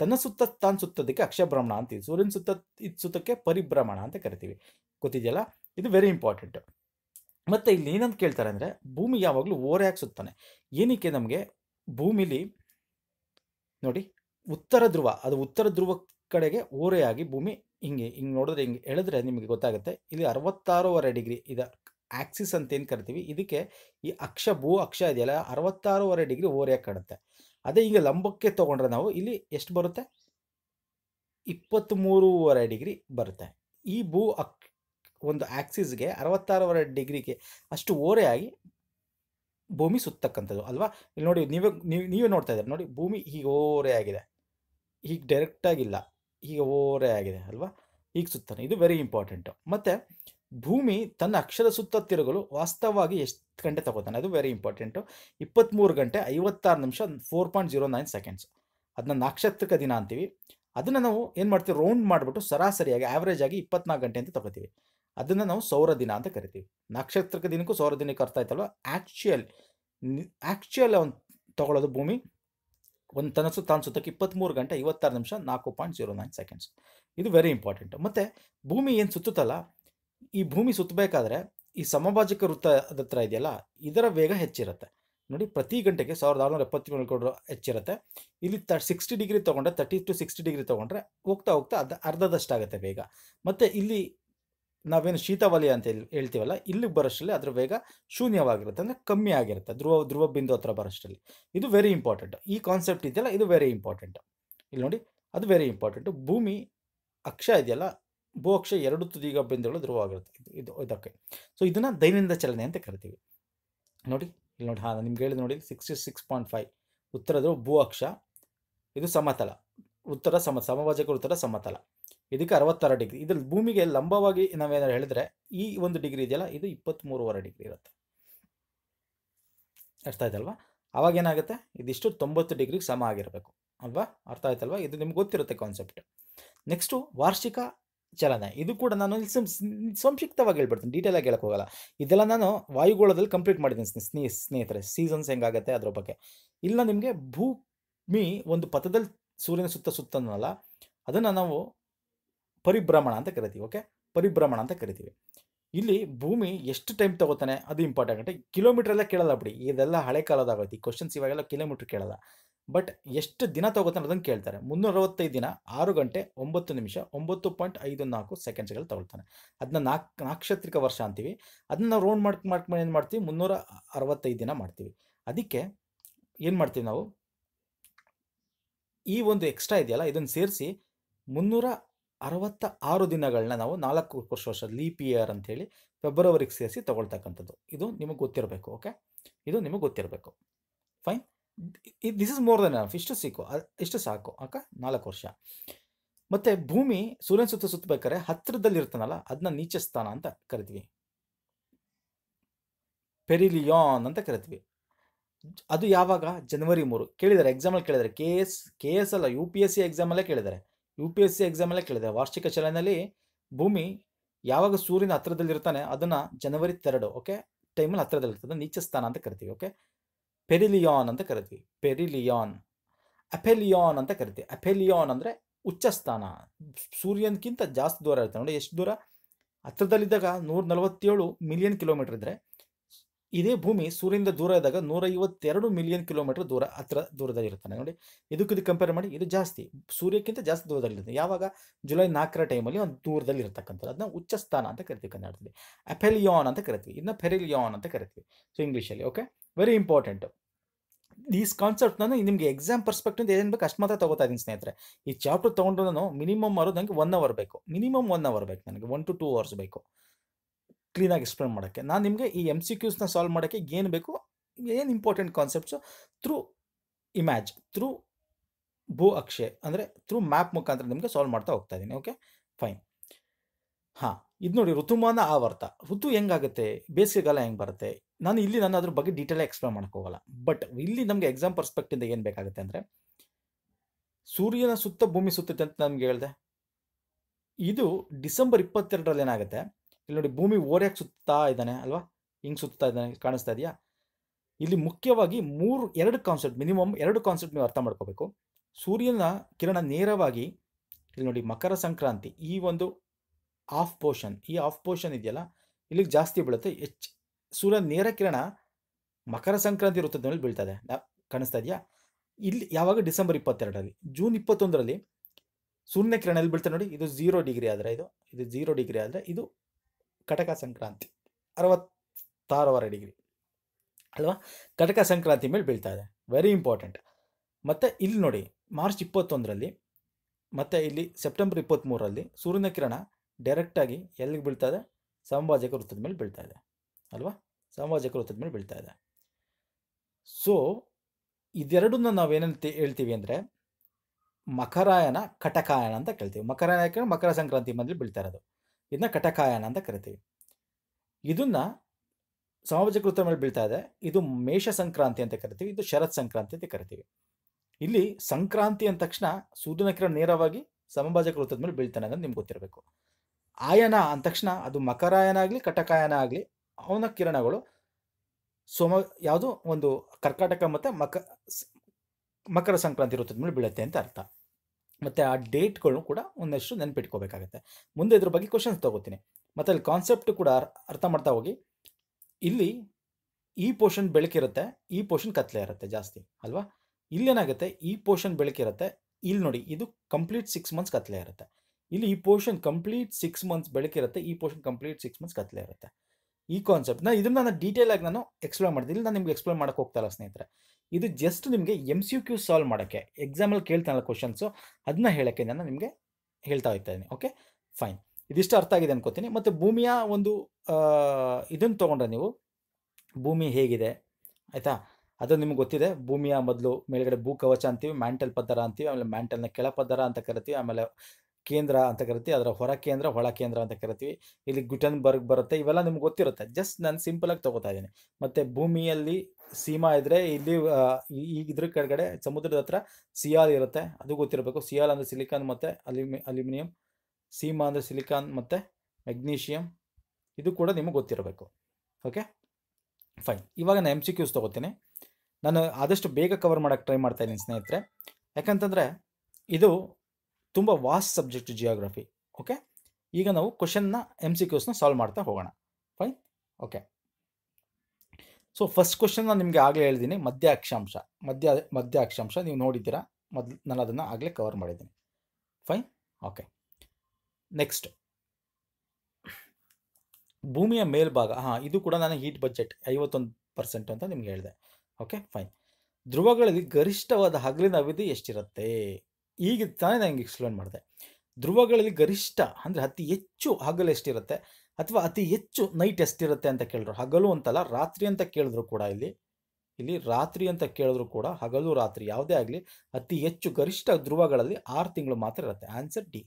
ತನ್ನ ಸುತ್ತ ತಾನು ಸುತ್ತದಕ್ಕೆ ಅಕ್ಷಭ್ರಮಣ ಅಂತೀವಿ ಸೂರ್ಯನ ಸುತ್ತ ಇದು ಸುತ್ತಕ್ಕೆ ಪರಿಭ್ರಮಣ ಅಂತ ಕರಿತೀವಿ ಗೊತ್ತಿದೆಯಲ್ಲ ಇದು ವೆರಿ ಇಂಪಾರ್ಟೆಂಟ್ ಮತ್ತೆ ಇಲ್ಲಿ ಏನಂತ ಕೇಳ್ತಾರೆ ಅಂದರೆ ಭೂಮಿ ಯಾವಾಗಲೂ ಓರೆಯಾಗಿ ಸುತ್ತಾನೆ ಏನಕ್ಕೆ ನಮಗೆ ಭೂಮಿಲಿ ನೋಡಿ ಉತ್ತರ ಧ್ರುವ ಅದು ಉತ್ತರ ಧ್ರುವ ಕಡೆಗೆ ಓರೆಯಾಗಿ ಭೂಮಿ ಹಿಂಗೆ ಹಿಂಗೆ ನೋಡಿದ್ರೆ ಹಿಂಗೆ ಎಳೆದ್ರೆ ನಿಮಗೆ ಗೊತ್ತಾಗುತ್ತೆ ಇಲ್ಲಿ ಅರವತ್ತಾರೂವರೆ ಡಿಗ್ರಿ ಇದೆ ಆಕ್ಸಿಸ್ ಅಂತ ಏನು ಕರಿತೀವಿ ಇದಕ್ಕೆ ಈ ಅಕ್ಷ ಭೂ ಅಕ್ಷ ಇದೆಯಲ್ಲ ಅರವತ್ತಾರೂವರೆ ಡಿಗ್ರಿ ಓರೆಯಾಗಿ ಕಾಣುತ್ತೆ ಅದೇ ಈಗ ಲಂಬಕ್ಕೆ ತೊಗೊಂಡ್ರೆ ನಾವು ಇಲ್ಲಿ ಎಷ್ಟು ಬರುತ್ತೆ ಇಪ್ಪತ್ತ್ಮೂರುವರೆ ಡಿಗ್ರಿ ಬರುತ್ತೆ ಈ ಭೂ ಅಕ್ ಒಂದು ಆಕ್ಸಿಸ್ಗೆ ಅರವತ್ತಾರೂವರೆ ಡಿಗ್ರಿಗೆ ಅಷ್ಟು ಓರೆಯಾಗಿ ಭೂಮಿ ಸುತ್ತಕ್ಕಂಥದ್ದು ಅಲ್ವಾ ಇಲ್ಲಿ ನೋಡಿ ನೀವೇ ನೀವು ನೀವೇ ನೋಡ್ತಾ ಇದ್ದಾರೆ ನೋಡಿ ಭೂಮಿ ಹೀಗೆ ಓರೆ ಆಗಿದೆ ಹೀಗೆ ಡೈರೆಕ್ಟಾಗಿಲ್ಲ ಹೀಗೆ ಓರೆ ಆಗಿದೆ ಅಲ್ವಾ ಈಗ ಸುತ್ತಾನೆ ಇದು ವೆರಿ ಇಂಪಾರ್ಟೆಂಟು ಮತ್ತು ಭೂಮಿ ತನ್ನ ಅಕ್ಷರ ಸುತ್ತ ತಿರುಗಲು ವಾಸ್ತವವಾಗಿ ಎಷ್ಟು ಗಂಟೆ ತಗೋತಾನೆ ಅದು ವೆರಿ ಇಂಪಾರ್ಟೆಂಟು ಇಪ್ಪತ್ತ್ಮೂರು ಗಂಟೆ ಐವತ್ತಾರು ನಿಮಿಷ four point zero nine seconds ಅದನ್ನ ನಕ್ಷತ್ರಕ ದಿನ ಅಂತೀವಿ ಅದನ್ನು ನಾವು ಏನು ಮಾಡ್ತೀವಿ ರೌಂಡ್ ಮಾಡಿಬಿಟ್ಟು ಸರಾಸರಿಯಾಗಿ ಆವ್ರೇಜ್ ಆಗಿ ಇಪ್ಪತ್ನಾಲ್ಕು ಗಂಟೆ ಅಂತ ತಗೋತೀವಿ ಅದನ್ನು ನಾವು ಸೌರ ದಿನ ಅಂತ ಕರಿತೀವಿ ನಕ್ಷತ್ರಕ ದಿನಕ್ಕೂ ಸೌರ ದಿನಕ್ಕೆ ಅರ್ಥ ಆಯ್ತಲ್ವ ಆ್ಯಕ್ಚುಯಲ್ ಆ್ಯಕ್ಚುಯಲ್ ಅವ್ನು ತಗೊಳ್ಳೋದು ಭೂಮಿ ಒಂದು ತನಸು ತಾನು ಸುತ್ತಕ್ಕೆ ಇಪ್ಪತ್ತ್ಮೂರು ಗಂಟೆ ಐವತ್ತಾರು ನಿಮಿಷ ನಾಲ್ಕು ಪಾಯಿಂಟ್ ಜೀರೋ ನೈನ್ ಸೆಕೆಂಡ್ಸ್ ಇದು ವೆರಿ ಇಂಪಾರ್ಟೆಂಟ್ ಮತ್ತು ಭೂಮಿ ಏನು ಸುತ್ತುತ್ತಲ್ಲ ಈ ಭೂಮಿ ಸುತ್ತಬೇಕಾದ್ರೆ ಈ ಸಮಭಾಜಕ ವೃತ್ತ ಹತ್ರ ಇದೆಯಲ್ಲ ಇದರ ವೇಗ ಹೆಚ್ಚಿರುತ್ತೆ ನೋಡಿ ಪ್ರತಿ ಗಂಟೆಗೆ ಸಾವಿರದ ಆರುನೂರ ಎಪ್ಪತ್ತೇಳು ಕಿಲೋಮೀಟರ್ ಹೆಚ್ಚಿರುತ್ತೆ ಇಲ್ಲಿ ತ ಸಿಕ್ಸ್ಟಿ ಡಿಗ್ರಿ ತೊಗೊಂಡ್ರೆ ತರ್ಟಿ ಟು ಸಿಕ್ಸ್ಟಿ ಡಿಗ್ರಿ ತೊಗೊಂಡ್ರೆ ಹೋಗ್ತಾ ಹೋಗ್ತಾ ಅದು ಅರ್ಧದಷ್ಟಾಗುತ್ತೆ ಬೇಗ ಮತ್ತು ಇಲ್ಲಿ ನಾವೇನು ಶೀತವಲಯ ಅಂತ ಹೇಳ್ತೀವಲ್ಲ ಇಲ್ಲಿಗೆ ಬರೋಷ್ಟರಲ್ಲಿ ಅದರ ವೇಗ ಶೂನ್ಯವಾಗಿರುತ್ತೆ ಅಂದರೆ ಕಮ್ಮಿ ಆಗಿರುತ್ತೆ ಧ್ರುವ ಧ್ರುವ ಬಿಂದು ಹತ್ರ ಬರೋಷ್ಟರಲ್ಲಿ ಇದು ವೆರಿ ಇಂಪಾರ್ಟೆಂಟ್ ಈ ಕಾನ್ಸೆಪ್ಟ್ ಇದೆಯಲ್ಲ ಇದು ವೆರಿ ಇಂಪಾರ್ಟೆಂಟ್ ಇಲ್ಲಿ ನೋಡಿ ಅದು ವೆರಿ ಇಂಪಾರ್ಟೆಂಟು ಭೂಮಿ ಅಕ್ಷ ಇದೆಯಲ್ಲ ಭೂ ಅಕ್ಷ ಎರಡು ತುದಿಗ ಬಿಂದುಗಳು ಧ್ರುವವಾಗಿರುತ್ತೆ ಇದು ಇದಕ್ಕೆ ಸೊ ಇದನ್ನು ದೈನಂದಿನ ಚಲನೆ ಅಂತ ಕರಿತೀವಿ ನೋಡಿ ಇಲ್ಲಿ ನೋಡಿ ಹಾಂ ನಿಮ್ಗೆ ಹೇಳಿದ್ ನೋಡಿ ಸಿಕ್ಸ್ಟಿ ಸಿಕ್ಸ್ ಪಾಯಿಂಟ್ ಫೈವ್ ಉತ್ತರ ಭೂ ಅಕ್ಷ ಇದು ಸಮತಲ ಉತ್ತರ ಸಮ ಸಮಭಾಜಕ ಉತ್ತರ ಸಮತಲ ಇದಕ್ಕೆ ಅರವತ್ತಾರು ಡಿಗ್ರಿ ಇದ್ರಲ್ಲಿ ಭೂಮಿಗೆ ಲಂಬವಾಗಿ ನಾವೇನಾದ್ರು ಹೇಳಿದ್ರೆ ಈ ಒಂದು ಡಿಗ್ರಿ ಇದೆಯಲ್ಲ ಇದು ಇಪ್ಪತ್ತ್ಮೂರುವರೆ ಡಿಗ್ರಿ ಇರುತ್ತೆ ಅರ್ಥ ಆಯ್ತಲ್ವಾ ಅವಾಗ ಏನಾಗುತ್ತೆ ಇದಿಷ್ಟು ತೊಂಬತ್ತು ಡಿಗ್ರಿಗೆ ಸಮ ಆಗಿರಬೇಕು ಅಲ್ವಾ ಅರ್ಥ ಆಯ್ತಲ್ವಾ ಇದು ನಿಮ್ಗೆ ಗೊತ್ತಿರುತ್ತೆ ಕಾನ್ಸೆಪ್ಟ್ ನೆಕ್ಸ್ಟು ವಾರ್ಷಿಕ ಚಲನೆ ಇದು ಕೂಡ ನಾನು ಸಂಕ್ಷಿಪ್ತವಾಗಿ ಹೇಳ್ಬಿಡ್ತೀನಿ ಡೀಟೇಲ್ ಆಗಿ ಹೇಳಕ್ಕೆ ಹೋಗಲ್ಲ ಇದೆಲ್ಲ ನಾನು ವಾಯುಗೋಳದಲ್ಲಿ ಕಂಪ್ಲೀಟ್ ಮಾಡಿದ್ದೀನಿ ಸ್ನೇಹಿ ಸ್ನೇಹಿತರೆ ಸೀಸನ್ಸ್ ಹೆಂಗಾಗುತ್ತೆ ಅದ್ರ ಬಗ್ಗೆ ಇಲ್ಲ ನಿಮಗೆ ಭೂಮಿ ಒಂದು ಪಥದಲ್ಲಿ ಸೂರ್ಯನ ಸುತ್ತ ಸುತ್ತನಲ್ಲ ಅದನ್ನು ನಾವು ಪರಿಭ್ರಮಣ ಅಂತ ಕರಿತೀವಿ ಓಕೆ ಪರಿಭ್ರಮಣ ಅಂತ ಕರಿತೀವಿ ಇಲ್ಲಿ ಭೂಮಿ ಎಷ್ಟು ಟೈಮ್ ತಗೋತಾನೆ ಅದು ಇಂಪಾರ್ಟೆಂಟ್ ಎಲ್ಲ ಕೇಳಲ್ಲ ಬಿಡಿ ಇದೆಲ್ಲ ಹಳೆ ಕಾಲದಾಗೈತಿ ಕ್ವಶನ್ಸ್ ಇವಾಗೆಲ್ಲ ಕಿಲೋಮೀಟ್ರ್ ಕೇಳಲ್ಲ ಬಟ್ ಎಷ್ಟು ದಿನ ತಗೋತಾನೆ ಅನ್ನೋದನ್ನು ಕೇಳ್ತಾರೆ ಮುನ್ನೂರ ಅರವತ್ತೈದು ದಿನ ಆರು ಗಂಟೆ ಒಂಬತ್ತು ನಿಮಿಷ ಒಂಬತ್ತು ಪಾಯಿಂಟ್ ಐದು ನಾಲ್ಕು ಸೆಕೆಂಡ್ಸ್ಗಳು ತಗೊಳ್ತಾನೆ ಅದನ್ನ ನಾಲ್ಕು ನಾಕ್ಷತ್ರಿಕ ವರ್ಷ ಅಂತೀವಿ ಅದನ್ನ ನಾವು ರೌಂಡ್ ಮಾರ್ಕ್ ಮಾಡ್ಕೊಂಡು ಏನು ಮಾಡ್ತೀವಿ ಮುನ್ನೂರ ಅರವತ್ತೈದು ದಿನ ಮಾಡ್ತೀವಿ ಅದಕ್ಕೆ ಏನು ಮಾಡ್ತೀವಿ ನಾವು ಈ ಒಂದು ಎಕ್ಸ್ಟ್ರಾ ಇದೆಯಲ್ಲ ಇದನ್ನು ಸೇರಿಸಿ ಮುನ್ನೂರ ಅರವತ್ತ ಆರು ದಿನಗಳನ್ನ ನಾವು ನಾಲ್ಕು ವರ್ಷ ವರ್ಷ ಲೀಪ್ ಇಯರ್ ಅಂತೇಳಿ ಫೆಬ್ರವರಿಗೆ ಸೇರಿಸಿ ತಗೊಳ್ತಕ್ಕಂಥದ್ದು ಇದು ನಿಮಗೆ ಗೊತ್ತಿರಬೇಕು ಓಕೆ ಇದು ನಿಮಗೆ ಗೊತ್ತಿರಬೇಕು fine this is more than enough ಇಷ್ಟು ಸಿಕ್ಕು ಇಷ್ಟು ಸಾಕು ಅಕ್ಕ ನಾಲ್ಕು ವರ್ಷ ಮತ್ತೆ ಭೂಮಿ ಸೂರ್ಯನ ಸುತ್ತ ಸುತ್ತಬೇಕಾದ್ರೆ ಹತ್ತಿರದಲ್ಲಿ ಇರ್ತಾನಲ್ಲ ಅದನ್ನ ನೀಚ ಸ್ಥಾನ ಅಂತ ಕರಿತೀವಿ ಪೆರಿಲಿಯಾನ್ ಅಂತ ಕರಿತೀವಿ ಅದು ಯಾವಾಗ ಜನವರಿ ಮೂರು ಕೇಳಿದ್ದಾರೆ ಎಕ್ಸಾಮಲ್ಲಿ ಕೇಳಿದ್ದಾರೆ ಕೆ ಎಸ್ ಕೆ ಎಸ್ ಅಲ್ಲ ಯು ಪಿ ಎಸ್ ಸಿ ಎಕ್ಸಾಮಲ್ಲೇ ಕೇಳಿದ್ದಾರೆ ಯು ಪಿ ಎಸ್ ಸಿ ಎಕ್ಸಾಮಲ್ಲೇ ಕೇಳಿದ್ದಾರೆ ವಾರ್ಷಿಕ ಚಲನೆಯಲ್ಲಿ ಭೂಮಿ ಯಾವಾಗ ಸೂರ್ಯನ ಹತ್ರದಲ್ಲಿ ಇರ್ತಾನೆ ಅದನ್ನು ಜನವರಿ ತೆರಡು ಓಕೆ ಟೈಮಲ್ಲಿ ಹತ್ತಿರದಲ್ಲಿ ಇರ್ತದೆ ನೀಚ ಸ್ಥಾನ ಅಂತ ಕರಿತೀವಿ ಓಕೆ ಪೆರಿಲಿಯಾನ್ ಅಂತ ಕರಿತೀವಿ ಪೆರಿಲಿಯಾನ್ ಅಪೆಲಿಯಾನ್ ಅಂತ ಕರಿತೀವಿ ಅಪೆಲಿಯಾನ್ ಅಂದರೆ ಉಚ್ಚ ಸ್ಥಾನ ಸೂರ್ಯನಕ್ಕಿಂತ ಜಾಸ್ತಿ ದೂರ ಇರುತ್ತೆ ನೋಡಿ ಎಷ್ಟು ದೂರ ಹತ್ರದಲ್ಲಿದ್ದಾಗ ನೂರ ನಲವತ್ತೇಳು ಮಿಲಿಯನ್ ಕಿಲೋಮೀಟರ್ ಇದ್ದರೆ ಇದೇ ಭೂಮಿ ಸೂರ್ಯನಿಂದ ದೂರ ಇದ್ದಾಗ ಐವತ್ತೆರಡು ಮಿಲಿಯನ್ ಕಿಲೋಮೀಟರ್ ದೂರ ಹತ್ರ ದೂರದಲ್ಲಿರ್ತಾನೆ ನೋಡಿ ಇದಕ್ಕೆ ಇದು ಕಂಪೇರ್ ಮಾಡಿ ಇದು ಜಾಸ್ತಿ ಸೂರ್ಯಕ್ಕಿಂತ ಜಾಸ್ತಿ ದೂರದಲ್ಲಿ ಯಾವಾಗ ಜುಲೈ ನಾಲ್ಕರ ಟೈಮಲ್ಲಿ ಒಂದು ದೂರದಲ್ಲಿ ಇರ್ತಕ್ಕಂಥದ್ದು ಅದನ್ನ ಉಚ್ಚ ಸ್ಥಾನ ಅಂತ ಕರಿತೀವಿ ಕನ್ನಡದಲ್ಲಿ ಅಫೆಲಿಯಾನ್ ಅಂತ ಕರಿತೀವಿ ಇದನ್ನ ಫೆರಿಲಿಯಾನ್ ಅಂತ ಕರಿತೀವಿ ಸೊ ಇಂಗ್ಲೀಷಲ್ಲಿ okay very important these concept ನಾನು ನಿಮ್ಗೆ ಎಕ್ಸಾಮ್ ಪರ್ಸ್ಪೆಕ್ಟಿವ್ ಏನು ಬೇಕು ಅಷ್ಟು ಮಾತ್ರ ತಗೋತಾ ಇದ್ದೀನಿ ಸ್ನೇಹಿತರೆ ಈ ಚಾಪ್ಟರ್ ತಗೊಂಡ್ರೂ ಮಿನಿಮಮ್ ಅವರು ನಂಗೆ ಒನ್ ಅವರ್ ಬೇಕು ಮಿನಿಮಮ್ ಒನ್ ಅವರ್ ಬೇಕು ನನಗೆ ಒನ್ ಟು ಟೂ ಅವರ್ಸ್ ಬೇಕು ಕ್ಲೀನಾಗಿ ಎಕ್ಸ್ಪ್ಲೇನ್ ಮಾಡೋಕ್ಕೆ ನಾನು ನಿಮಗೆ ಈ ಎಮ್ ಸಿ ಕ್ಯೂಸ್ನ ಸಾಲ್ವ್ ಮಾಡೋಕ್ಕೆ ಏನು ಬೇಕು ಏನು important concepts through image through ಭೂ ಅಕ್ಷೆ ಅಂದರೆ ಥ್ರೂ ಮ್ಯಾಪ್ ಮುಖಾಂತರ ನಿಮಗೆ ಸಾಲ್ವ್ ಮಾಡ್ತಾ ಹೋಗ್ತಾ ಇದ್ದೀನಿ ಓಕೆ ಫೈನ್ ಹಾಂ ಇದು ನೋಡಿ ಋತುಮಾನ ಆವರ್ತ ಋತು ಹೆಂಗಾಗುತ್ತೆ ಬೇಸಿಗೆಗಾಲ ಹೆಂಗೆ ಬರುತ್ತೆ ನಾನು ಇಲ್ಲಿ ನಾನು ಅದ್ರ ಬಗ್ಗೆ ಡೀಟೇಲಾಗಿ ಎಕ್ಸ್ಪ್ಲೇನ್ ಹೋಗಲ್ಲ ಬಟ್ ಇಲ್ಲಿ ನಮಗೆ ಎಕ್ಸಾಮ್ ಪರ್ಸ್ಪೆಕ್ಟಿಂದ ಏನು ಬೇಕಾಗುತ್ತೆ ಅಂದರೆ ಸೂರ್ಯನ ಸುತ್ತ ಭೂಮಿ ಸುತ್ತುತ್ತೆ ಅಂತ ನಮ್ಗೆ ಹೇಳಿದೆ ಇದು ಡಿಸೆಂಬರ್ ಇಪ್ಪತ್ತೆರಡರಲ್ಲಿ ಏನಾಗುತ್ತೆ ಇಲ್ಲಿ ನೋಡಿ ಭೂಮಿ ಓರೆಯಾಗಿ ಸುತ್ತಾ ಇದ್ದಾನೆ ಅಲ್ವಾ ಹಿಂಗೆ ಸುತ್ತಾ ಇದ್ದಾನೆ ಕಾಣಿಸ್ತಾ ಇದೆಯಾ ಇಲ್ಲಿ ಮುಖ್ಯವಾಗಿ ಮೂರು ಎರಡು ಕಾನ್ಸೆಪ್ಟ್ ಮಿನಿಮಮ್ ಎರಡು ಕಾನ್ಸೆಪ್ಟ್ ನೀವು ಅರ್ಥ ಮಾಡ್ಕೋಬೇಕು ಸೂರ್ಯನ ಕಿರಣ ನೇರವಾಗಿ ಇಲ್ಲಿ ನೋಡಿ ಮಕರ ಸಂಕ್ರಾಂತಿ ಈ ಒಂದು ಆಫ್ ಪೋರ್ಷನ್ ಈ ಆಫ್ ಪೋರ್ಷನ್ ಇದೆಯಲ್ಲ ಇಲ್ಲಿಗೆ ಜಾಸ್ತಿ ಬೀಳುತ್ತೆ ಹೆಚ್ಚು ಸೂರ್ಯ ನೇರ ಕಿರಣ ಮಕರ ಸಂಕ್ರಾಂತಿ ವೃತ್ತದ ಮೇಲೆ ಇದೆ ಕಾಣಿಸ್ತಾ ಇದೆಯಾ ಇಲ್ಲಿ ಯಾವಾಗ ಡಿಸೆಂಬರ್ ಇಪ್ಪತ್ತೆರಡರಲ್ಲಿ ಜೂನ್ ಇಪ್ಪತ್ತೊಂದರಲ್ಲಿ ಸೂರ್ಯನ ಕಿರಣ ಎಲ್ಲಿ ಬೀಳ್ತದೆ ನೋಡಿ ಇದು ಝೀರೋ ಡಿಗ್ರಿ ಆದರೆ ಇದು ಇದು ಝೀರೋ ಡಿಗ್ರಿ ಆದರೆ ಇದು ಕಟಕ ಸಂಕ್ರಾಂತಿ ಅರವತ್ತಾರವರೆ ಡಿಗ್ರಿ ಅಲ್ವಾ ಕಟಕ ಸಂಕ್ರಾಂತಿ ಮೇಲೆ ಬೀಳ್ತಾ ಇದೆ ವೆರಿ ಇಂಪಾರ್ಟೆಂಟ್ ಮತ್ತು ಇಲ್ಲಿ ನೋಡಿ ಮಾರ್ಚ್ ಇಪ್ಪತ್ತೊಂದರಲ್ಲಿ ಮತ್ತು ಇಲ್ಲಿ ಸೆಪ್ಟೆಂಬರ್ ಇಪ್ಪತ್ತ್ಮೂರರಲ್ಲಿ ಸೂರ್ಯನ ಕಿರಣ ಡೈರೆಕ್ಟಾಗಿ ಎಲ್ಲಿಗೆ ಬೀಳ್ತಾ ಇದೆ ಸಾಮಾಜಿಕ ವೃತ್ತದ ಮೇಲೆ ಬೀಳ್ತಾ ಇದೆ ಅಲ್ವಾ ಸಾಮಾಜಿಕ ವೃತ್ತದ ಮೇಲೆ ಬೀಳ್ತಾ ಇದೆ ಸೊ ಇದೆರಡನ್ನ ನಾವೇನಂತ ಹೇಳ್ತೀವಿ ಅಂದರೆ ಮಕರಾಯನ ಕಟಕಾಯನ ಅಂತ ಕೇಳ್ತೀವಿ ಮಕರಾಯನ ಮಕರ ಸಂಕ್ರಾಂತಿ ಮೊದಲು ಬೀಳ್ತಾ ಇರೋದು ಇದನ್ನ ಕಟಕಾಯನ ಅಂತ ಕರಿತೀವಿ ಇದನ್ನ ಸಮಾಜ ಕೃತ್ಯ ಮೇಲೆ ಬೀಳ್ತಾ ಇದೆ ಇದು ಮೇಷ ಸಂಕ್ರಾಂತಿ ಅಂತ ಕರಿತೀವಿ ಇದು ಶರತ್ ಸಂಕ್ರಾಂತಿ ಅಂತ ಕರಿತೀವಿ ಇಲ್ಲಿ ಸಂಕ್ರಾಂತಿ ಅಂದ ತಕ್ಷಣ ಸೂರ್ಯನ ಕಿರಣ ನೇರವಾಗಿ ಸಮಭಾಜ ಕೃತದ ಮೇಲೆ ಬೀಳ್ತಾನೆ ಅಂತ ನಿಮ್ಗೆ ಗೊತ್ತಿರಬೇಕು ಆಯನ ಅಂದ ತಕ್ಷಣ ಅದು ಮಕರಾಯನ ಆಗಲಿ ಕಟಕಾಯನ ಆಗಲಿ ಅವನ ಕಿರಣಗಳು ಸೋಮ ಯಾವುದು ಒಂದು ಕರ್ಕಾಟಕ ಮತ್ತು ಮಕ ಮಕರ ಸಂಕ್ರಾಂತಿ ಋತುದ ಮೇಲೆ ಬೀಳುತ್ತೆ ಅಂತ ಅರ್ಥ ಮತ್ತು ಆ ಡೇಟ್ಗಳನ್ನು ಕೂಡ ಒಂದಷ್ಟು ನೆನಪಿಟ್ಕೋಬೇಕಾಗತ್ತೆ ಮುಂದೆ ಇದ್ರ ಬಗ್ಗೆ ಕ್ವಶನ್ಸ್ ತೊಗೋತೀನಿ ಮತ್ತು ಅಲ್ಲಿ ಕಾನ್ಸೆಪ್ಟ್ ಕೂಡ ಅರ್ಥ ಮಾಡ್ತಾ ಹೋಗಿ ಇಲ್ಲಿ ಈ ಪೋರ್ಷನ್ ಬೆಳಕಿರುತ್ತೆ ಈ ಪೋರ್ಷನ್ ಕತ್ಲೆ ಇರುತ್ತೆ ಜಾಸ್ತಿ ಅಲ್ವಾ ಇಲ್ಲೇನಾಗುತ್ತೆ ಈ ಪೋರ್ಷನ್ ಬೆಳಕಿರುತ್ತೆ ಇಲ್ಲಿ ನೋಡಿ ಇದು ಕಂಪ್ಲೀಟ್ ಸಿಕ್ಸ್ ಮಂತ್ಸ್ ಕತ್ಲೆ ಇರುತ್ತೆ ಇಲ್ಲಿ ಈ ಪೋರ್ಷನ್ ಕಂಪ್ಲೀಟ್ ಸಿಕ್ಸ್ ಮಂತ್ಸ್ ಬೆಳಕಿರುತ್ತೆ ಈ ಪೋರ್ಷನ್ ಕಂಪ್ಲೀಟ್ ಸಿಕ್ಸ್ ಮಂತ್ಸ್ ಕತ್ಲೆ ಇರುತ್ತೆ ಈ ಕಾನ್ಸೆಪ್ಟ್ ನಾ ಇದನ್ನ ನಾನು ಡೀಟೇಲ್ ಆಗಿ ನಾನು ಎಕ್ಸ್ಪ್ಲೈನ್ ಇಲ್ಲಿ ನಾನು ನಿಮ್ಗೆ ಎಕ್ಸ್ಪ್ಲೈನ್ ಮಾಡಕ್ಕೆ ಹೋಗ್ತಾ ಇಲ್ಲ ಸ್ನೇಹಿತರೆ ಇದು ಜಸ್ಟ್ ನಿಮಗೆ ಎಮ್ ಸಿ ಕ್ಯೂ ಸಾಲ್ವ್ ಮಾಡೋಕ್ಕೆ ಎಕ್ಸಾಮಲ್ಲಿ ಕೇಳ್ತಾನಲ್ಲ ಕ್ವಶನ್ಸು ಅದನ್ನ ಹೇಳೋಕ್ಕೆ ನಾನು ನಿಮಗೆ ಹೇಳ್ತಾ ಹೋಗ್ತಾ ಇದ್ದೀನಿ ಓಕೆ ಫೈನ್ ಇದಿಷ್ಟು ಅರ್ಥ ಆಗಿದೆ ಅನ್ಕೋತೀನಿ ಮತ್ತು ಭೂಮಿಯ ಒಂದು ಇದನ್ನು ತೊಗೊಂಡ್ರೆ ನೀವು ಭೂಮಿ ಹೇಗಿದೆ ಆಯಿತಾ ಅದು ನಿಮ್ಗೆ ಗೊತ್ತಿದೆ ಭೂಮಿಯ ಮೊದಲು ಮೇಲ್ಗಡೆ ಭೂ ಕವಚ ಅಂತೀವಿ ಮ್ಯಾಂಟಲ್ ಪದರ ಅಂತೀವಿ ಆಮೇಲೆ ಮ್ಯಾಂಟಲ್ನ ಕೆಳ ಪದರ ಅಂತ ಕರಿತೀವಿ ಆಮೇಲೆ ಕೇಂದ್ರ ಅಂತ ಕರಿತೀವಿ ಅದರ ಹೊರ ಕೇಂದ್ರ ಒಳ ಕೇಂದ್ರ ಅಂತ ಕರಿತೀವಿ ಇಲ್ಲಿ ಗುಟನ್ಬರ್ಗ್ ಬರುತ್ತೆ ಇವೆಲ್ಲ ನಿಮ್ಗೆ ಗೊತ್ತಿರುತ್ತೆ ಜಸ್ಟ್ ನಾನು ಸಿಂಪಲಾಗಿ ತೊಗೋತಾ ಇದ್ದೀನಿ ಮತ್ತು ಭೂಮಿಯಲ್ಲಿ ಸೀಮಾ ಇದ್ದರೆ ಇಲ್ಲಿ ಈ ಇದ್ರ ಕೆಳಗಡೆ ಸಮುದ್ರದ ಹತ್ರ ಸಿಯಾಲ್ ಇರುತ್ತೆ ಅದು ಗೊತ್ತಿರಬೇಕು ಸಿಯಾಲ್ ಅಂದರೆ ಸಿಲಿಕಾನ್ ಮತ್ತು ಅಲ್ಯೂಮಿ ಅಲ್ಯೂಮಿನಿಯಂ ಸೀಮಾ ಅಂದರೆ ಸಿಲಿಕಾನ್ ಮತ್ತು ಮೆಗ್ನೀಷಿಯಂ ಇದು ಕೂಡ ನಿಮಗೆ ಗೊತ್ತಿರಬೇಕು ಓಕೆ ಫೈನ್ ಇವಾಗ ನಾನು ಎಮ್ ಸಿ ಕ್ಯೂಸ್ ತಗೋತೀನಿ ನಾನು ಆದಷ್ಟು ಬೇಗ ಕವರ್ ಮಾಡೋಕ್ಕೆ ಟ್ರೈ ಮಾಡ್ತಾ ಇದ್ದೀನಿ ಸ್ನೇಹಿತರೆ ಯಾಕಂತಂದರೆ ಇದು ತುಂಬ ವಾಸ್ಟ್ ಸಬ್ಜೆಕ್ಟ್ ಜಿಯೋಗ್ರಫಿ ಓಕೆ ಈಗ ನಾವು ಕ್ವಶನ್ನ ಎಮ್ ಸಿ ಕ್ಯೂಸ್ನ ಸಾಲ್ವ್ ಮಾಡ್ತಾ ಹೋಗೋಣ fine okay so first question ನಾನು ನಿಮಗೆ ಆಗಲೇ ಹೇಳಿದ್ದೀನಿ ಮಧ್ಯ ಅಕ್ಷಾಂಶ ಮಧ್ಯ ಮಧ್ಯ ಅಕ್ಷಾಂಶ ನೀವು ನೋಡಿದ್ದೀರಾ ಮೊದಲು ನಾನು ಅದನ್ನು ಆಗಲೇ ಕವರ್ ಮಾಡಿದ್ದೀನಿ ಫೈನ್ ಓಕೆ ನೆಕ್ಸ್ಟ್ ಭೂಮಿಯ ಮೇಲ್ಭಾಗ ಹಾಂ ಇದು ಕೂಡ ನಾನು ಹೀಟ್ ಬಜೆಟ್ ಐವತ್ತೊಂದು ಪರ್ಸೆಂಟ್ ಅಂತ ನಿಮ್ಗೆ ಹೇಳಿದೆ ಓಕೆ ಫೈನ್ ಧ್ರುವಗಳಲ್ಲಿ ಗರಿಷ್ಠವಾದ ಹಗಲಿನ ಅವಧಿ ಎಷ್ಟಿರುತ್ತೆ ಈಗ ತಾನೇ ನಾನು ಎಕ್ಸ್ಪ್ಲೇನ್ ಮಾಡಿದೆ ಧ್ರುವಗಳಲ್ಲಿ ಗರಿಷ್ಠ ಅಂದರೆ ಅತಿ ಹೆಚ್ಚು ಹಗಲು ಎಷ್ಟಿರುತ್ತೆ ಅಥವಾ ಅತಿ ಹೆಚ್ಚು ನೈಟ್ ಎಷ್ಟಿರುತ್ತೆ ಅಂತ ಕೇಳಿದ್ರು ಹಗಲು ಅಂತಲ್ಲ ರಾತ್ರಿ ಅಂತ ಕೇಳಿದ್ರು ಕೂಡ ಇಲ್ಲಿ ಇಲ್ಲಿ ರಾತ್ರಿ ಅಂತ ಕೇಳಿದ್ರು ಕೂಡ ಹಗಲು ರಾತ್ರಿ ಯಾವುದೇ ಆಗಲಿ ಅತಿ ಹೆಚ್ಚು ಗರಿಷ್ಠ ಧ್ರುವಗಳಲ್ಲಿ ಆರು ತಿಂಗಳು ಮಾತ್ರ ಇರುತ್ತೆ ಆನ್ಸರ್ ಡಿ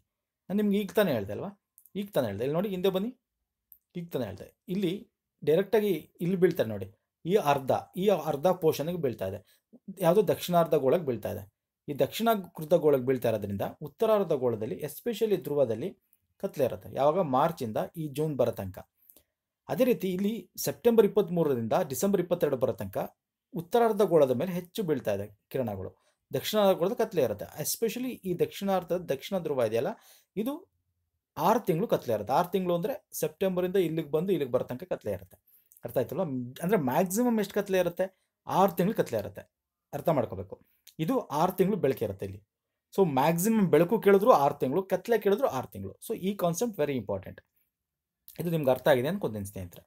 ನಾನು ನಿಮ್ಗೆ ಈಗ ತಾನೇ ಹೇಳಿದೆ ಅಲ್ವಾ ಈಗ ತಾನೇ ಹೇಳಿದೆ ಇಲ್ಲಿ ನೋಡಿ ಹಿಂದೆ ಬನ್ನಿ ಈಗ ತಾನೇ ಹೇಳ್ದೆ ಇಲ್ಲಿ ಡೈರೆಕ್ಟಾಗಿ ಇಲ್ಲಿ ಬೀಳ್ತಾರೆ ನೋಡಿ ಈ ಅರ್ಧ ಈ ಅರ್ಧ ಪೋರ್ಷನ್ಗೆ ಬೀಳ್ತಾ ಇದೆ ಯಾವುದೋ ದಕ್ಷಿಣಾರ್ಧ ಗೋಳಕ್ಕೆ ಬೀಳ್ತಾ ಇದೆ ಈ ದಕ್ಷಿಣ ಕೃತ ಗೋಳಕ್ಕೆ ಬೀಳ್ತಾ ಇರೋದ್ರಿಂದ ಉತ್ತರಾರ್ಧ ಗೋಳದಲ್ಲಿ ಎಸ್ಪೆಷಲಿ ಧ್ರುವದಲ್ಲಿ ಕತ್ಲೆ ಇರುತ್ತೆ ಯಾವಾಗ ಮಾರ್ಚಿಂದ ಈ ಜೂನ್ ಬರೋ ತನಕ ಅದೇ ರೀತಿ ಇಲ್ಲಿ ಸೆಪ್ಟೆಂಬರ್ ಇಪ್ಪತ್ತ್ಮೂರರಿಂದ ಡಿಸೆಂಬರ್ ಇಪ್ಪತ್ತೆರಡು ಬರೋ ತನಕ ಉತ್ತರಾರ್ಧ ಗೋಳದ ಮೇಲೆ ಹೆಚ್ಚು ಬೀಳ್ತಾ ಇದೆ ಕಿರಣಗಳು ದಕ್ಷಿಣಾರ್ಧ ಗೋಳದ ಕತ್ಲೆ ಇರುತ್ತೆ ಎಸ್ಪೆಷಲಿ ಈ ದಕ್ಷಿಣಾರ್ಧದ ದಕ್ಷಿಣ ಧ್ರುವ ಇದೆಯಲ್ಲ ಇದು ಆರು ತಿಂಗಳು ಕತ್ಲೆ ಇರುತ್ತೆ ಆರು ತಿಂಗಳು ಅಂದರೆ ಸೆಪ್ಟೆಂಬರಿಂದ ಇಲ್ಲಿಗೆ ಬಂದು ಇಲ್ಲಿಗೆ ಬರೋ ತನಕ ಕತ್ಲೆ ಇರುತ್ತೆ ಅರ್ಥ ಆಯ್ತಲ್ಲ ಅಂದರೆ ಮ್ಯಾಕ್ಸಿಮಮ್ ಎಷ್ಟು ಕತ್ಲೆ ಇರುತ್ತೆ ಆರು ತಿಂಗಳು ಕತ್ಲೆ ಇರುತ್ತೆ ಅರ್ಥ ಮಾಡ್ಕೋಬೇಕು ಇದು ಆರು ತಿಂಗಳು ಬೆಳಕೆ ಇರುತ್ತೆ ಇಲ್ಲಿ ಸೊ ಮ್ಯಾಕ್ಸಿಮಮ್ ಬೆಳಕು ಕೇಳಿದ್ರು ಆರು ತಿಂಗಳು ಕತ್ಲೆ ಕೇಳಿದ್ರು ಆರು ತಿಂಗಳು ಸೊ ಈ ಕಾನ್ಸೆಪ್ಟ್ ವೆರಿ ಇಂಪಾರ್ಟೆಂಟ್ ಇದು ನಿಮ್ಗೆ ಅರ್ಥ ಆಗಿದೆ ಅನ್ಕೊಂತೀನಿ ಸ್ನೇಹಿತರೆ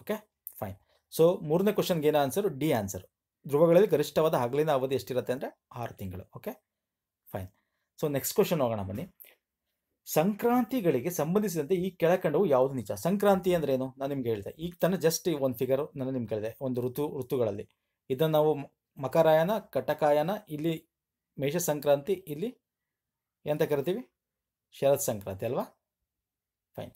ಓಕೆ ಫೈನ್ ಸೊ ಮೂರನೇ ಕ್ವಶನ್ಗೆ ಏನೋ ಆನ್ಸರು ಡಿ ಆನ್ಸರ್ ಧ್ರುವಗಳಲ್ಲಿ ಗರಿಷ್ಠವಾದ ಹಗಲಿನ ಅವಧಿ ಎಷ್ಟಿರುತ್ತೆ ಅಂದರೆ ಆರು ತಿಂಗಳು okay fine so next question ಹೋಗೋಣ ಬನ್ನಿ ಸಂಕ್ರಾಂತಿಗಳಿಗೆ ಸಂಬಂಧಿಸಿದಂತೆ ಈ ಕೆಳಕಂಡವು ಯಾವುದು ನಿಜ ಸಂಕ್ರಾಂತಿ ಅಂದ್ರೆ ಏನು ನಾನು ನಿಮ್ಗೆ ಹೇಳಿದೆ ಈಗ ತನಕ ಜಸ್ಟ್ ಒಂದು ಫಿಗರ್ ನಾನು ನಿಮ್ಗೆ ಹೇಳಿದೆ ಒಂದು ಋತು ಋತುಗಳಲ್ಲಿ ಇದನ್ನು ನಾವು ಮಕರಾಯನ ಕಟಕಾಯನ ಇಲ್ಲಿ ಮೇಷ ಸಂಕ್ರಾಂತಿ ಇಲ್ಲಿ ಎಂತ ಕರಿತೀವಿ ಶರತ್ ಸಂಕ್ರಾಂತಿ ಅಲ್ವಾ ಫೈನ್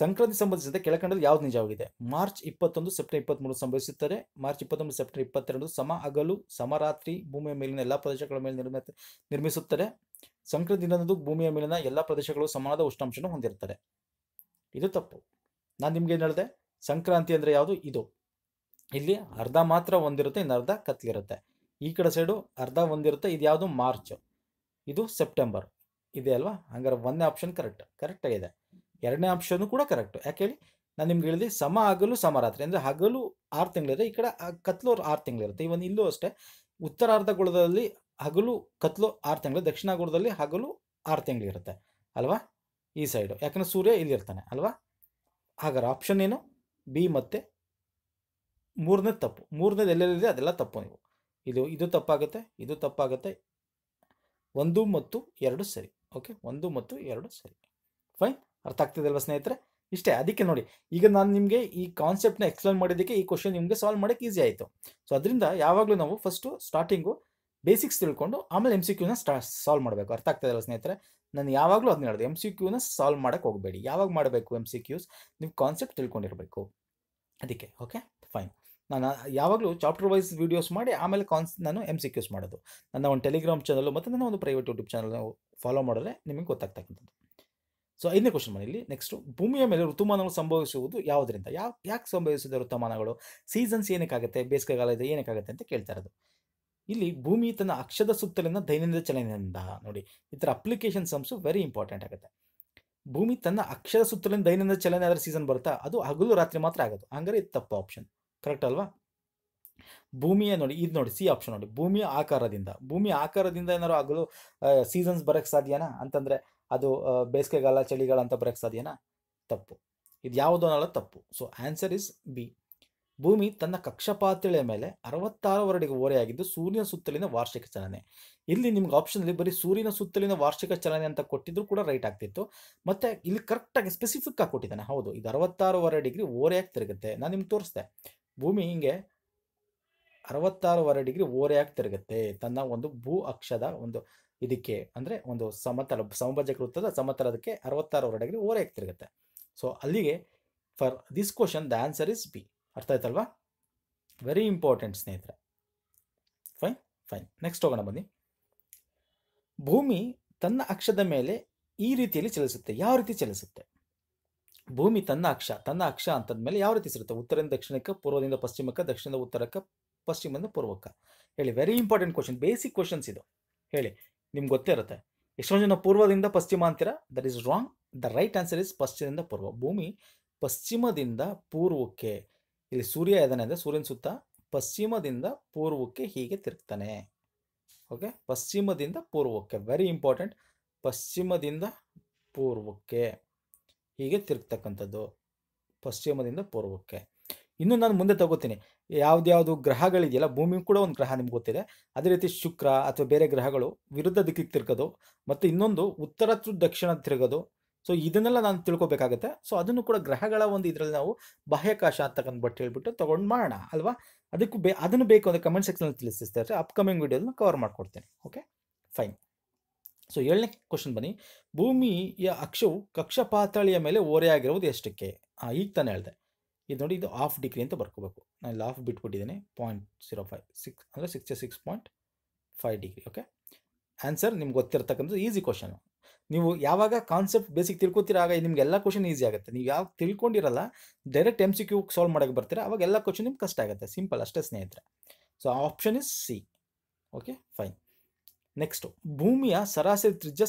ಸಂಕ್ರಾಂತಿ ಸಂಬಂಧಿಸಿದ ಕೆಳಕಂಡಲ್ಲಿ ಯಾವ್ದು ನಿಜವಾಗಿದೆ ಮಾರ್ಚ್ ಇಪ್ಪತ್ತೊಂದು ಸೆಪ್ಟೆಂಬರ್ ಮೂರು ಸಂಭವಿಸುತ್ತದೆ ಮಾರ್ಚ್ ಇಪ್ಪತ್ತೊಂದು ಸೆಪ್ಟೆಂಬರ್ ಇಪ್ಪತ್ತೆರಡು ಸಮ ಅಗಲು ಸಮರಾತ್ರಿ ಭೂಮಿಯ ಮೇಲಿನ ಎಲ್ಲ ಪ್ರದೇಶಗಳ ಮೇಲೆ ನಿರ್ಮ ನಿರ್ಮಿಸುತ್ತದೆ ಸಂಕ್ರಾಂತಿ ದಿನದಂದು ಭೂಮಿಯ ಮೇಲಿನ ಎಲ್ಲ ಪ್ರದೇಶಗಳು ಸಮಾನದ ಉಷ್ಣಾಂಶವನ್ನು ಹೊಂದಿರುತ್ತದೆ ಇದು ತಪ್ಪು ನಾನು ನಿಮ್ಗೆ ಏನು ಹೇಳಿದೆ ಸಂಕ್ರಾಂತಿ ಅಂದ್ರೆ ಯಾವುದು ಇದು ಇಲ್ಲಿ ಅರ್ಧ ಮಾತ್ರ ಒಂದಿರುತ್ತೆ ಇನ್ನು ಅರ್ಧ ಕತ್ಲಿರುತ್ತೆ ಈ ಕಡೆ ಸೈಡು ಅರ್ಧ ಒಂದಿರುತ್ತೆ ಇದು ಯಾವುದು ಮಾರ್ಚ್ ಇದು ಸೆಪ್ಟೆಂಬರ್ ಇದೆ ಅಲ್ವಾ ಹಂಗಾರೆ ಒಂದನೇ ಆಪ್ಷನ್ ಕರೆಕ್ಟ್ ಕರೆಕ್ಟಾಗಿದೆ ಎರಡನೇ ಆಪ್ಷನ್ ಕೂಡ ಕರೆಕ್ಟ್ ಯಾಕೆ ಹೇಳಿ ನಾನು ನಿಮ್ಗೆ ಹೇಳಿದೆ ಸಮ ಹಗಲು ಸಮರಾತ್ರಿ ಅಂದರೆ ಹಗಲು ಆರು ತಿಂಗಳಿದೆ ಈ ಕಡೆ ಕತ್ಲು ಆರು ತಿಂಗಳಿರುತ್ತೆ ಇವನ್ ಇಲ್ಲೂ ಅಷ್ಟೇ ಉತ್ತರಾರ್ಧ ಗುಳದಲ್ಲಿ ಹಗಲು ಕತ್ಲು ಆರು ತಿಂಗಳು ದಕ್ಷಿಣ ಗೋಳದಲ್ಲಿ ಹಗಲು ಆರು ತಿಂಗಳಿರುತ್ತೆ ಅಲ್ವಾ ಈ ಸೈಡು ಯಾಕಂದರೆ ಸೂರ್ಯ ಇಲ್ಲಿರ್ತಾನೆ ಅಲ್ವಾ ಹಾಗಾದ್ರೆ ಆಪ್ಷನ್ ಏನು ಬಿ ಮತ್ತು ಮೂರನೇದು ತಪ್ಪು ಮೂರನೇದು ಎಲ್ಲೆಲ್ಲಿದೆ ಅದೆಲ್ಲ ತಪ್ಪು ನೀವು ಇದು ಇದು ತಪ್ಪಾಗುತ್ತೆ ಇದು ತಪ್ಪಾಗುತ್ತೆ ಒಂದು ಮತ್ತು ಎರಡು ಸರಿ ಓಕೆ ಒಂದು ಮತ್ತು ಎರಡು ಸರಿ ಫೈನ್ ಅರ್ಥ ಅಲ್ವಾ ಸ್ನೇಹಿತರೆ ಇಷ್ಟೇ ಅದಕ್ಕೆ ನೋಡಿ ಈಗ ನಾನು ನಿಮಗೆ ಈ ಕಾನ್ಸೆಪ್ಟ್ನ ಎಕ್ಸ್ಪ್ಲೇನ್ ಮಾಡಿದ್ದಕ್ಕೆ ಈ ಕ್ವಶನ್ ನಿಮಗೆ ಸಾಲ್ವ್ ಮಾಡೋಕ್ಕೆ ಈಸಿ ಆಯಿತು ಸೊ ಅದರಿಂದ ಯಾವಾಗಲೂ ನಾವು ಫಸ್ಟು ಸ್ಟಾರ್ಟಿಂಗು ಬೇಸಿಕ್ಸ್ ತಿಳ್ಕೊಂಡು ಆಮೇಲೆ ಎಮ್ ಸಿ ಕ್ಯೂನ ಸ್ಟಾ ಸಾಲ್ವ್ ಮಾಡಬೇಕು ಅರ್ಥ ಆಗ್ತದಲ್ಲ ಸ್ನೇಹಿತರೆ ನಾನು ಯಾವಾಗಲೂ ಅದನ್ನ ಹೇಳಿದೆ ಎಮ್ ಸಿ ಕ್ಯೂನ ಸಾಲ್ವ್ ಮಾಡೋಕ್ಕೆ ಹೋಗಬೇಡಿ ಯಾವಾಗ ಮಾಡಬೇಕು ಎಮ್ ಸಿ ಕ್ಯೂಸ್ ನಿಮ್ಮ ಕಾನ್ಸೆಪ್ಟ್ ತಿಳ್ಕೊಂಡಿರಬೇಕು ಅದಕ್ಕೆ ಓಕೆ ಫೈನ್ ನಾನು ಯಾವಾಗಲೂ ಚಾಪ್ಟರ್ ವೈಸ್ ವೀಡಿಯೋಸ್ ಮಾಡಿ ಆಮೇಲೆ ಕಾನ್ಸ್ ನಾನು ಎಮ್ ಸಿ ಕ್ಯೂಸ್ ಮಾಡೋದು ನನ್ನ ಒಂದು ಟೆಲಿಗ್ರಾಮ್ ಚಾನಲ್ ಮತ್ತು ನನ್ನ ಒಂದು ಪ್ರೈವೇಟ್ ಯೂಟ್ಯೂಬ್ ಚಾನಲ್ ಫಾಲೋ ಮಾಡಿದ್ರೆ ನಿಮಗೆ ಗೊತ್ತಾಗ್ತಕ್ಕಂಥದ್ದು ಸೊ ಐದನೇ ಕ್ವಶನ್ ಇಲ್ಲಿ ನೆಕ್ಸ್ಟು ಭೂಮಿಯ ಮೇಲೆ ಋತುಮಾನಗಳು ಸಂಭವಿಸುವುದು ಯಾವುದರಿಂದ ಯಾವ ಯಾಕೆ ಸಂಭವಿಸಿದ ಋತುಮಾನಗಳು ಸೀಸನ್ಸ್ ಏನಕ್ಕಾಗುತ್ತೆ ಇದೆ ಏನಕ್ಕಾಗುತ್ತೆ ಅಂತ ಕೇಳ್ತಾ ಇರೋದು ಇಲ್ಲಿ ಭೂಮಿ ತನ್ನ ಅಕ್ಷದ ಸುತ್ತಲಿನ ದೈನಂದಿನ ಚಲನೆಯಿಂದ ನೋಡಿ ಈ ಥರ ಅಪ್ಲಿಕೇಶನ್ ಸಂಸು ವೆರಿ ಇಂಪಾರ್ಟೆಂಟ್ ಆಗುತ್ತೆ ಭೂಮಿ ತನ್ನ ಅಕ್ಷದ ಸುತ್ತಲಿನ ದೈನಂದಿನ ಚಲನೆ ಆದರೆ ಸೀಸನ್ ಬರುತ್ತಾ ಅದು ಹಗಲು ರಾತ್ರಿ ಮಾತ್ರ ಆಗೋದು ಹಂಗಾರೆ ಇದು ತಪ್ಪು ಆಪ್ಷನ್ ಕರೆಕ್ಟ್ ಅಲ್ವಾ ಭೂಮಿಯ ನೋಡಿ ಇದು ನೋಡಿ ಸಿ ಆಪ್ಷನ್ ನೋಡಿ ಭೂಮಿಯ ಆಕಾರದಿಂದ ಭೂಮಿ ಆಕಾರದಿಂದ ಏನಾದ್ರು ಆಗಲು ಸೀಸನ್ಸ್ ಬರೋಕ್ಕೆ ಸಾಧ್ಯನಾ ಅಂತಂದರೆ ಅದು ಬೇಸಿಗೆಗಾಲ ಚಳಿಗಾಲ ಅಂತ ಬರೋಕ್ಕೆ ಸಾಧ್ಯನಾ ತಪ್ಪು ಇದು ಯಾವುದು ಅನ್ನೋಲ್ಲ ತಪ್ಪು ಸೊ ಆನ್ಸರ್ ಇಸ್ ಬಿ ಭೂಮಿ ತನ್ನ ಕಕ್ಷಪಾತ್ರೆಯ ಮೇಲೆ ವರಡಿಗೆ ಓರೆಯಾಗಿದ್ದು ಸೂರ್ಯನ ಸುತ್ತಲಿನ ವಾರ್ಷಿಕ ಚಲನೆ ಇಲ್ಲಿ ನಿಮ್ಗೆ ಅಲ್ಲಿ ಬರೀ ಸೂರ್ಯನ ಸುತ್ತಲಿನ ವಾರ್ಷಿಕ ಚಲನೆ ಅಂತ ಕೊಟ್ಟಿದ್ರು ಕೂಡ ರೈಟ್ ಆಗ್ತಿತ್ತು ಮತ್ತೆ ಇಲ್ಲಿ ಕರೆಕ್ಟಾಗಿ ಸ್ಪೆಸಿಫಿಕ್ ಆಗಿ ಕೊಟ್ಟಿದ್ದಾನೆ ಹೌದು ಇದು ಅರವತ್ತಾರೂವರೆ ಡಿಗ್ರಿ ಓರೆಯಾಗಿ ತಿರುಗುತ್ತೆ ನಾನು ನಿಮ್ಗೆ ತೋರಿಸ್ದೆ ಭೂಮಿ ಹೀಗೆ ಅರವತ್ತಾರೂವರೆ ಡಿಗ್ರಿ ಓರೆಯಾಗಿ ತಿರುಗುತ್ತೆ ತನ್ನ ಒಂದು ಭೂ ಅಕ್ಷದ ಒಂದು ಇದಕ್ಕೆ ಅಂದರೆ ಒಂದು ಸಮತಲ ಸಮಭಜಕ ವೃತ್ತದ ಸಮತಲದಕ್ಕೆ ಅರವತ್ತಾರೂವರೆ ಡಿಗ್ರಿ ಓರೆಯಾಗಿ ತಿರುಗುತ್ತೆ ಸೊ ಅಲ್ಲಿಗೆ for this question the answer is B ಅರ್ಥ ಆಯ್ತಲ್ವಾ ವೆರಿ ಇಂಪಾರ್ಟೆಂಟ್ ಸ್ನೇಹಿತರೆ ಫೈನ್ ಫೈನ್ ನೆಕ್ಸ್ಟ್ ಹೋಗೋಣ ಬನ್ನಿ ಭೂಮಿ ತನ್ನ ಅಕ್ಷದ ಮೇಲೆ ಈ ರೀತಿಯಲ್ಲಿ ಚಲಿಸುತ್ತೆ ಯಾವ ರೀತಿ ಚಲಿಸುತ್ತೆ ಭೂಮಿ ತನ್ನ ಅಕ್ಷ ತನ್ನ ಅಕ್ಷ ಮೇಲೆ ಯಾವ ರೀತಿ ಸಿಗುತ್ತೆ ಉತ್ತರದಿಂದ ದಕ್ಷಿಣಕ್ಕೆ ಪೂರ್ವದಿಂದ ಪಶ್ಚಿಮಕ್ಕೆ ದಕ್ಷಿಣದ ಉತ್ತರಕ್ಕೆ ಪಶ್ಚಿಮದಿಂದ ಪೂರ್ವಕ್ಕೆ ಹೇಳಿ very important question basic questions ಇದು ಹೇಳಿ ನಿಮ್ಗೆ ಗೊತ್ತೇ ಇರುತ್ತೆ ಎಷ್ಟೊಂದು ಜನ ಪೂರ್ವದಿಂದ ಪಶ್ಚಿಮ ಅಂತೀರ that is wrong the right answer is ಪಶ್ಚಿಮದಿಂದ ಪೂರ್ವ ಭೂಮಿ ಪಶ್ಚಿಮದಿಂದ ಪೂರ್ವಕ್ಕೆ ಇಲ್ಲಿ ಸೂರ್ಯ ಇದ್ದಾನೆ ಅಂದರೆ ಸೂರ್ಯನ ಸುತ್ತ ಪಶ್ಚಿಮದಿಂದ ಪೂರ್ವಕ್ಕೆ ಹೀಗೆ ತಿರುಗ್ತಾನೆ ಓಕೆ ಪಶ್ಚಿಮದಿಂದ ಪೂರ್ವಕ್ಕೆ ವೆರಿ ಇಂಪಾರ್ಟೆಂಟ್ ಪಶ್ಚಿಮದಿಂದ ಪೂರ್ವಕ್ಕೆ ಹೀಗೆ ತಿರುಗ್ತಕ್ಕಂಥದ್ದು ಪಶ್ಚಿಮದಿಂದ ಪೂರ್ವಕ್ಕೆ ಇನ್ನು ನಾನು ಮುಂದೆ ತಗೋತೀನಿ ಯಾವ್ದ್ಯಾವುದು ಗ್ರಹಗಳಿದೆಯಲ್ಲ ಭೂಮಿ ಕೂಡ ಒಂದು ಗ್ರಹ ನಿಮ್ಗೆ ಗೊತ್ತಿದೆ ಅದೇ ರೀತಿ ಶುಕ್ರ ಅಥವಾ ಬೇರೆ ಗ್ರಹಗಳು ವಿರುದ್ಧ ದಿಕ್ಕಿಗೆ ತಿರ್ಗೋದು ಮತ್ತು ಇನ್ನೊಂದು ಉತ್ತರ ದಕ್ಷಿಣ ತಿರುಗೋದು ಸೊ ಇದನ್ನೆಲ್ಲ ನಾನು ತಿಳ್ಕೊಬೇಕಾಗುತ್ತೆ ಸೊ ಅದನ್ನು ಕೂಡ ಗ್ರಹಗಳ ಒಂದು ಇದರಲ್ಲಿ ನಾವು ಬಾಹ್ಯಾಕಾಶ ಅಂತಕ್ಕಂಥ ಬಟ್ಟೆ ಹೇಳ್ಬಿಟ್ಟು ತೊಗೊಂಡು ಮಾಡೋಣ ಅಲ್ವಾ ಅದಕ್ಕೂ ಬೇ ಅದನ್ನು ಬೇಕು ಅಂದರೆ ಕಮೆಂಟ್ ಸೆಕ್ಷನಲ್ಲಿ ತಿಳಿಸ್ತಾರೆ ಅಪ್ಕಮಿಂಗ್ ವೀಡಿಯೋದನ್ನು ಕವರ್ ಮಾಡ್ಕೊಡ್ತೀನಿ ಓಕೆ ಫೈನ್ ಸೊ ಏಳನೇ ಕ್ವಶನ್ ಬನ್ನಿ ಭೂಮಿಯ ಅಕ್ಷವು ಕಕ್ಷ ಪಾತಾಳಿಯ ಮೇಲೆ ಓರೆಯಾಗಿರುವುದು ಎಷ್ಟಕ್ಕೆ ಈಗ ತಾನೇ ಹೇಳಿದೆ ಇದು ನೋಡಿ ಇದು ಆಫ್ ಡಿಗ್ರಿ ಅಂತ ಬರ್ಕೋಬೇಕು ನಾನು ಇಲ್ಲಿ ಹಾಫ್ ಬಿಟ್ಬಿಟ್ಟಿದ್ದೀನಿ ಪಾಯಿಂಟ್ ಜೀರೋ ಫೈವ್ ಸಿಕ್ಸ್ ಅಂದರೆ sixty six point five degree okay answer ನಿಮ್ಗೆ ಗೊತ್ತಿರ್ತಕ್ಕಂಥದ್ದು ಈಸಿ ಕ್ವಶನು ನೀವು ಯಾವಾಗ ಕಾನ್ಸೆಪ್ಟ್ ಬೇಸಿಕ್ ತಿಳ್ಕೊತೀರ ಆಗ ನಿಮ್ಗೆ ಎಲ್ಲ ಕ್ವಶನ್ ಈಸಿ ಆಗುತ್ತೆ ನೀವು ಯಾವಾಗ ತಿಳ್ಕೊಂಡಿರಲ್ಲ direct M C Q solve ಮಾಡೋಕ್ಕೆ ಬರ್ತೀರ ಅವಾಗ ಎಲ್ಲ ಕ್ವಶನ್ ನಿಮ್ಗೆ ಕಷ್ಟ ಆಗುತ್ತೆ ಸಿಂಪಲ್ ಅಷ್ಟೇ ಸ್ನೇಹಿತರೆ so option is C okay fine next ಭೂಮಿಯ ಸರಾಸರಿ ತ್ರಿಜ್ಯ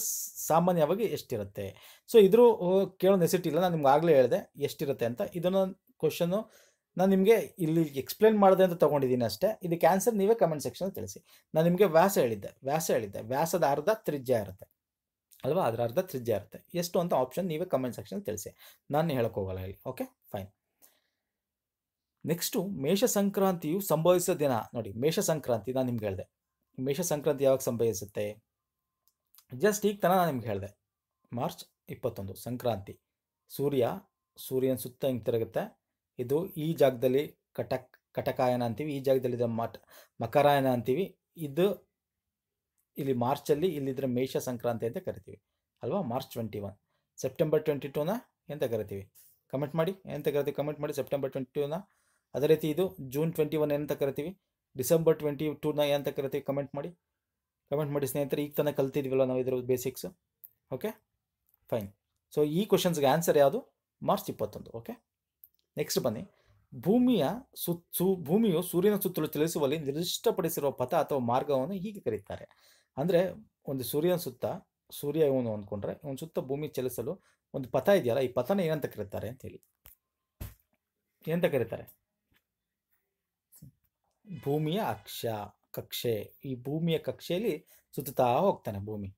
ಸಾಮಾನ್ಯವಾಗಿ ಎಷ್ಟಿರುತ್ತೆ ಸೊ ಇದ್ರೂ ಕೇಳೋ ನೆಸಿಟಿ ಇಲ್ಲ ನಾನು ನಿಮ್ಗೆ ಆಗಲೇ ಹೇಳಿದೆ ಎಷ್ಟಿರುತ್ತೆ ಅಂತ ಇದನ್ನು ಕ್ವಶನ್ನು ನಾನು ನಿಮಗೆ ಇಲ್ಲಿ ಎಕ್ಸ್ಪ್ಲೇನ್ ಮಾಡಿದೆ ಅಂತ ತೊಗೊಂಡಿದ್ದೀನಿ ಅಷ್ಟೇ ಇದಕ್ಕೆ ಆನ್ಸರ್ ನೀವೇ ಕಮೆಂಟ್ ಸೆಕ್ಷನ್ ತಿಳಿಸಿ ನಾನು ನಿಮಗೆ ವ್ಯಾಸ ಹೇಳಿದ್ದೆ ವ್ಯಾಸ ಹೇಳಿದ್ದೆ ವ್ಯಾಸದ ಅರ್ಧ ತ್ರಿಜ್ಯ ಇರುತ್ತೆ ಅಲ್ವಾ ಅದರ ಅರ್ಧ ತ್ರಿಜ್ಯ ಇರುತ್ತೆ ಎಷ್ಟು ಅಂತ ಆಪ್ಷನ್ ನೀವೇ ಕಮೆಂಟ್ ಸೆಕ್ಷನ್ ತಿಳಿಸಿ ನಾನು ಹೋಗಲ್ಲ ಹೇಳಿ ಓಕೆ ಫೈನ್ ನೆಕ್ಸ್ಟು ಮೇಷ ಸಂಕ್ರಾಂತಿಯು ಸಂಭವಿಸೋ ದಿನ ನೋಡಿ ಮೇಷ ಸಂಕ್ರಾಂತಿ ನಾನು ನಿಮ್ಗೆ ಹೇಳಿದೆ ಮೇಷ ಸಂಕ್ರಾಂತಿ ಯಾವಾಗ ಸಂಭವಿಸುತ್ತೆ ಜಸ್ಟ್ ಈಗ ತನಕ ನಾನು ನಿಮ್ಗೆ ಹೇಳಿದೆ ಮಾರ್ಚ್ ಇಪ್ಪತ್ತೊಂದು ಸಂಕ್ರಾಂತಿ ಸೂರ್ಯ ಸೂರ್ಯನ ಸುತ್ತ ಹಿಂಗೆ ತಿರುಗುತ್ತೆ ಇದು ಈ ಜಾಗದಲ್ಲಿ ಕಟಕ್ ಕಟಕಾಯನ ಅಂತೀವಿ ಈ ಜಾಗದಲ್ಲಿ ಇದ್ದ ಮಠ ಮಕರಾಯನ ಅಂತೀವಿ ಇದು ಇಲ್ಲಿ ಮಾರ್ಚಲ್ಲಿ ಇಲ್ಲಿದ್ರೆ ಮೇಷ ಸಂಕ್ರಾಂತಿ ಅಂತ ಕರಿತೀವಿ ಅಲ್ವಾ March twenty one September twenty ಟೂನ ಎಂತ ಕರಿತೀವಿ ಕಮೆಂಟ್ ಮಾಡಿ ಎಂತ ಕರಿತೀವಿ ಕಮೆಂಟ್ ಮಾಡಿ ಸೆಪ್ಟೆಂಬರ್ ಟ್ವೆಂಟಿ ಟೂನ ಅದೇ ರೀತಿ ಇದು ಜೂನ್ ಟ್ವೆಂಟಿ ಒನ್ ಎಂತ ಕರಿತೀವಿ ಡಿಸೆಂಬರ್ ಟ್ವೆಂಟಿ ಟೂನ ಏನಂತ ಕರಿತೀವಿ ಕಮೆಂಟ್ ಮಾಡಿ ಕಮೆಂಟ್ ಮಾಡಿ ಸ್ನೇಹಿತರೆ ಈಗ ತನಕ ಕಲ್ತಿದ್ವಿಲ್ಲ ನಾವು ಇದ್ರ ಬೇಸಿಕ್ಸ್ ಓಕೆ ಫೈನ್ ಸೊ ಈ ಕ್ವಶನ್ಸ್ಗೆ ಆನ್ಸರ್ ಯಾವುದು ಮಾರ್ಚ್ ಇಪ್ಪತ್ತೊಂದು ಓಕೆ ನೆಕ್ಸ್ಟ್ ಬನ್ನಿ ಭೂಮಿಯ ಸುತ್ತು ಭೂಮಿಯು ಸೂರ್ಯನ ಸುತ್ತಲೂ ಚಲಿಸುವಲ್ಲಿ ನಿರ್ದಿಷ್ಟಪಡಿಸಿರುವ ಪಥ ಅಥವಾ ಮಾರ್ಗವನ್ನು ಹೀಗೆ ಕರೀತಾರೆ ಅಂದರೆ ಒಂದು ಸೂರ್ಯನ ಸುತ್ತ ಸೂರ್ಯ ಇವನು ಅಂದ್ಕೊಂಡ್ರೆ ಇವನ ಸುತ್ತ ಭೂಮಿ ಚಲಿಸಲು ಒಂದು ಪಥ ಇದೆಯಲ್ಲ ಈ ಪಥನ ಏನಂತ ಕರೀತಾರೆ ಅಂತ ಹೇಳಿ ಏನಂತ ಕರೀತಾರೆ ಭೂಮಿಯ ಅಕ್ಷ ಕಕ್ಷೆ ಈ ಭೂಮಿಯ ಕಕ್ಷೆಯಲ್ಲಿ ಸುತ್ತುತ್ತಾ ಹೋಗ್ತಾನೆ ಭೂಮಿ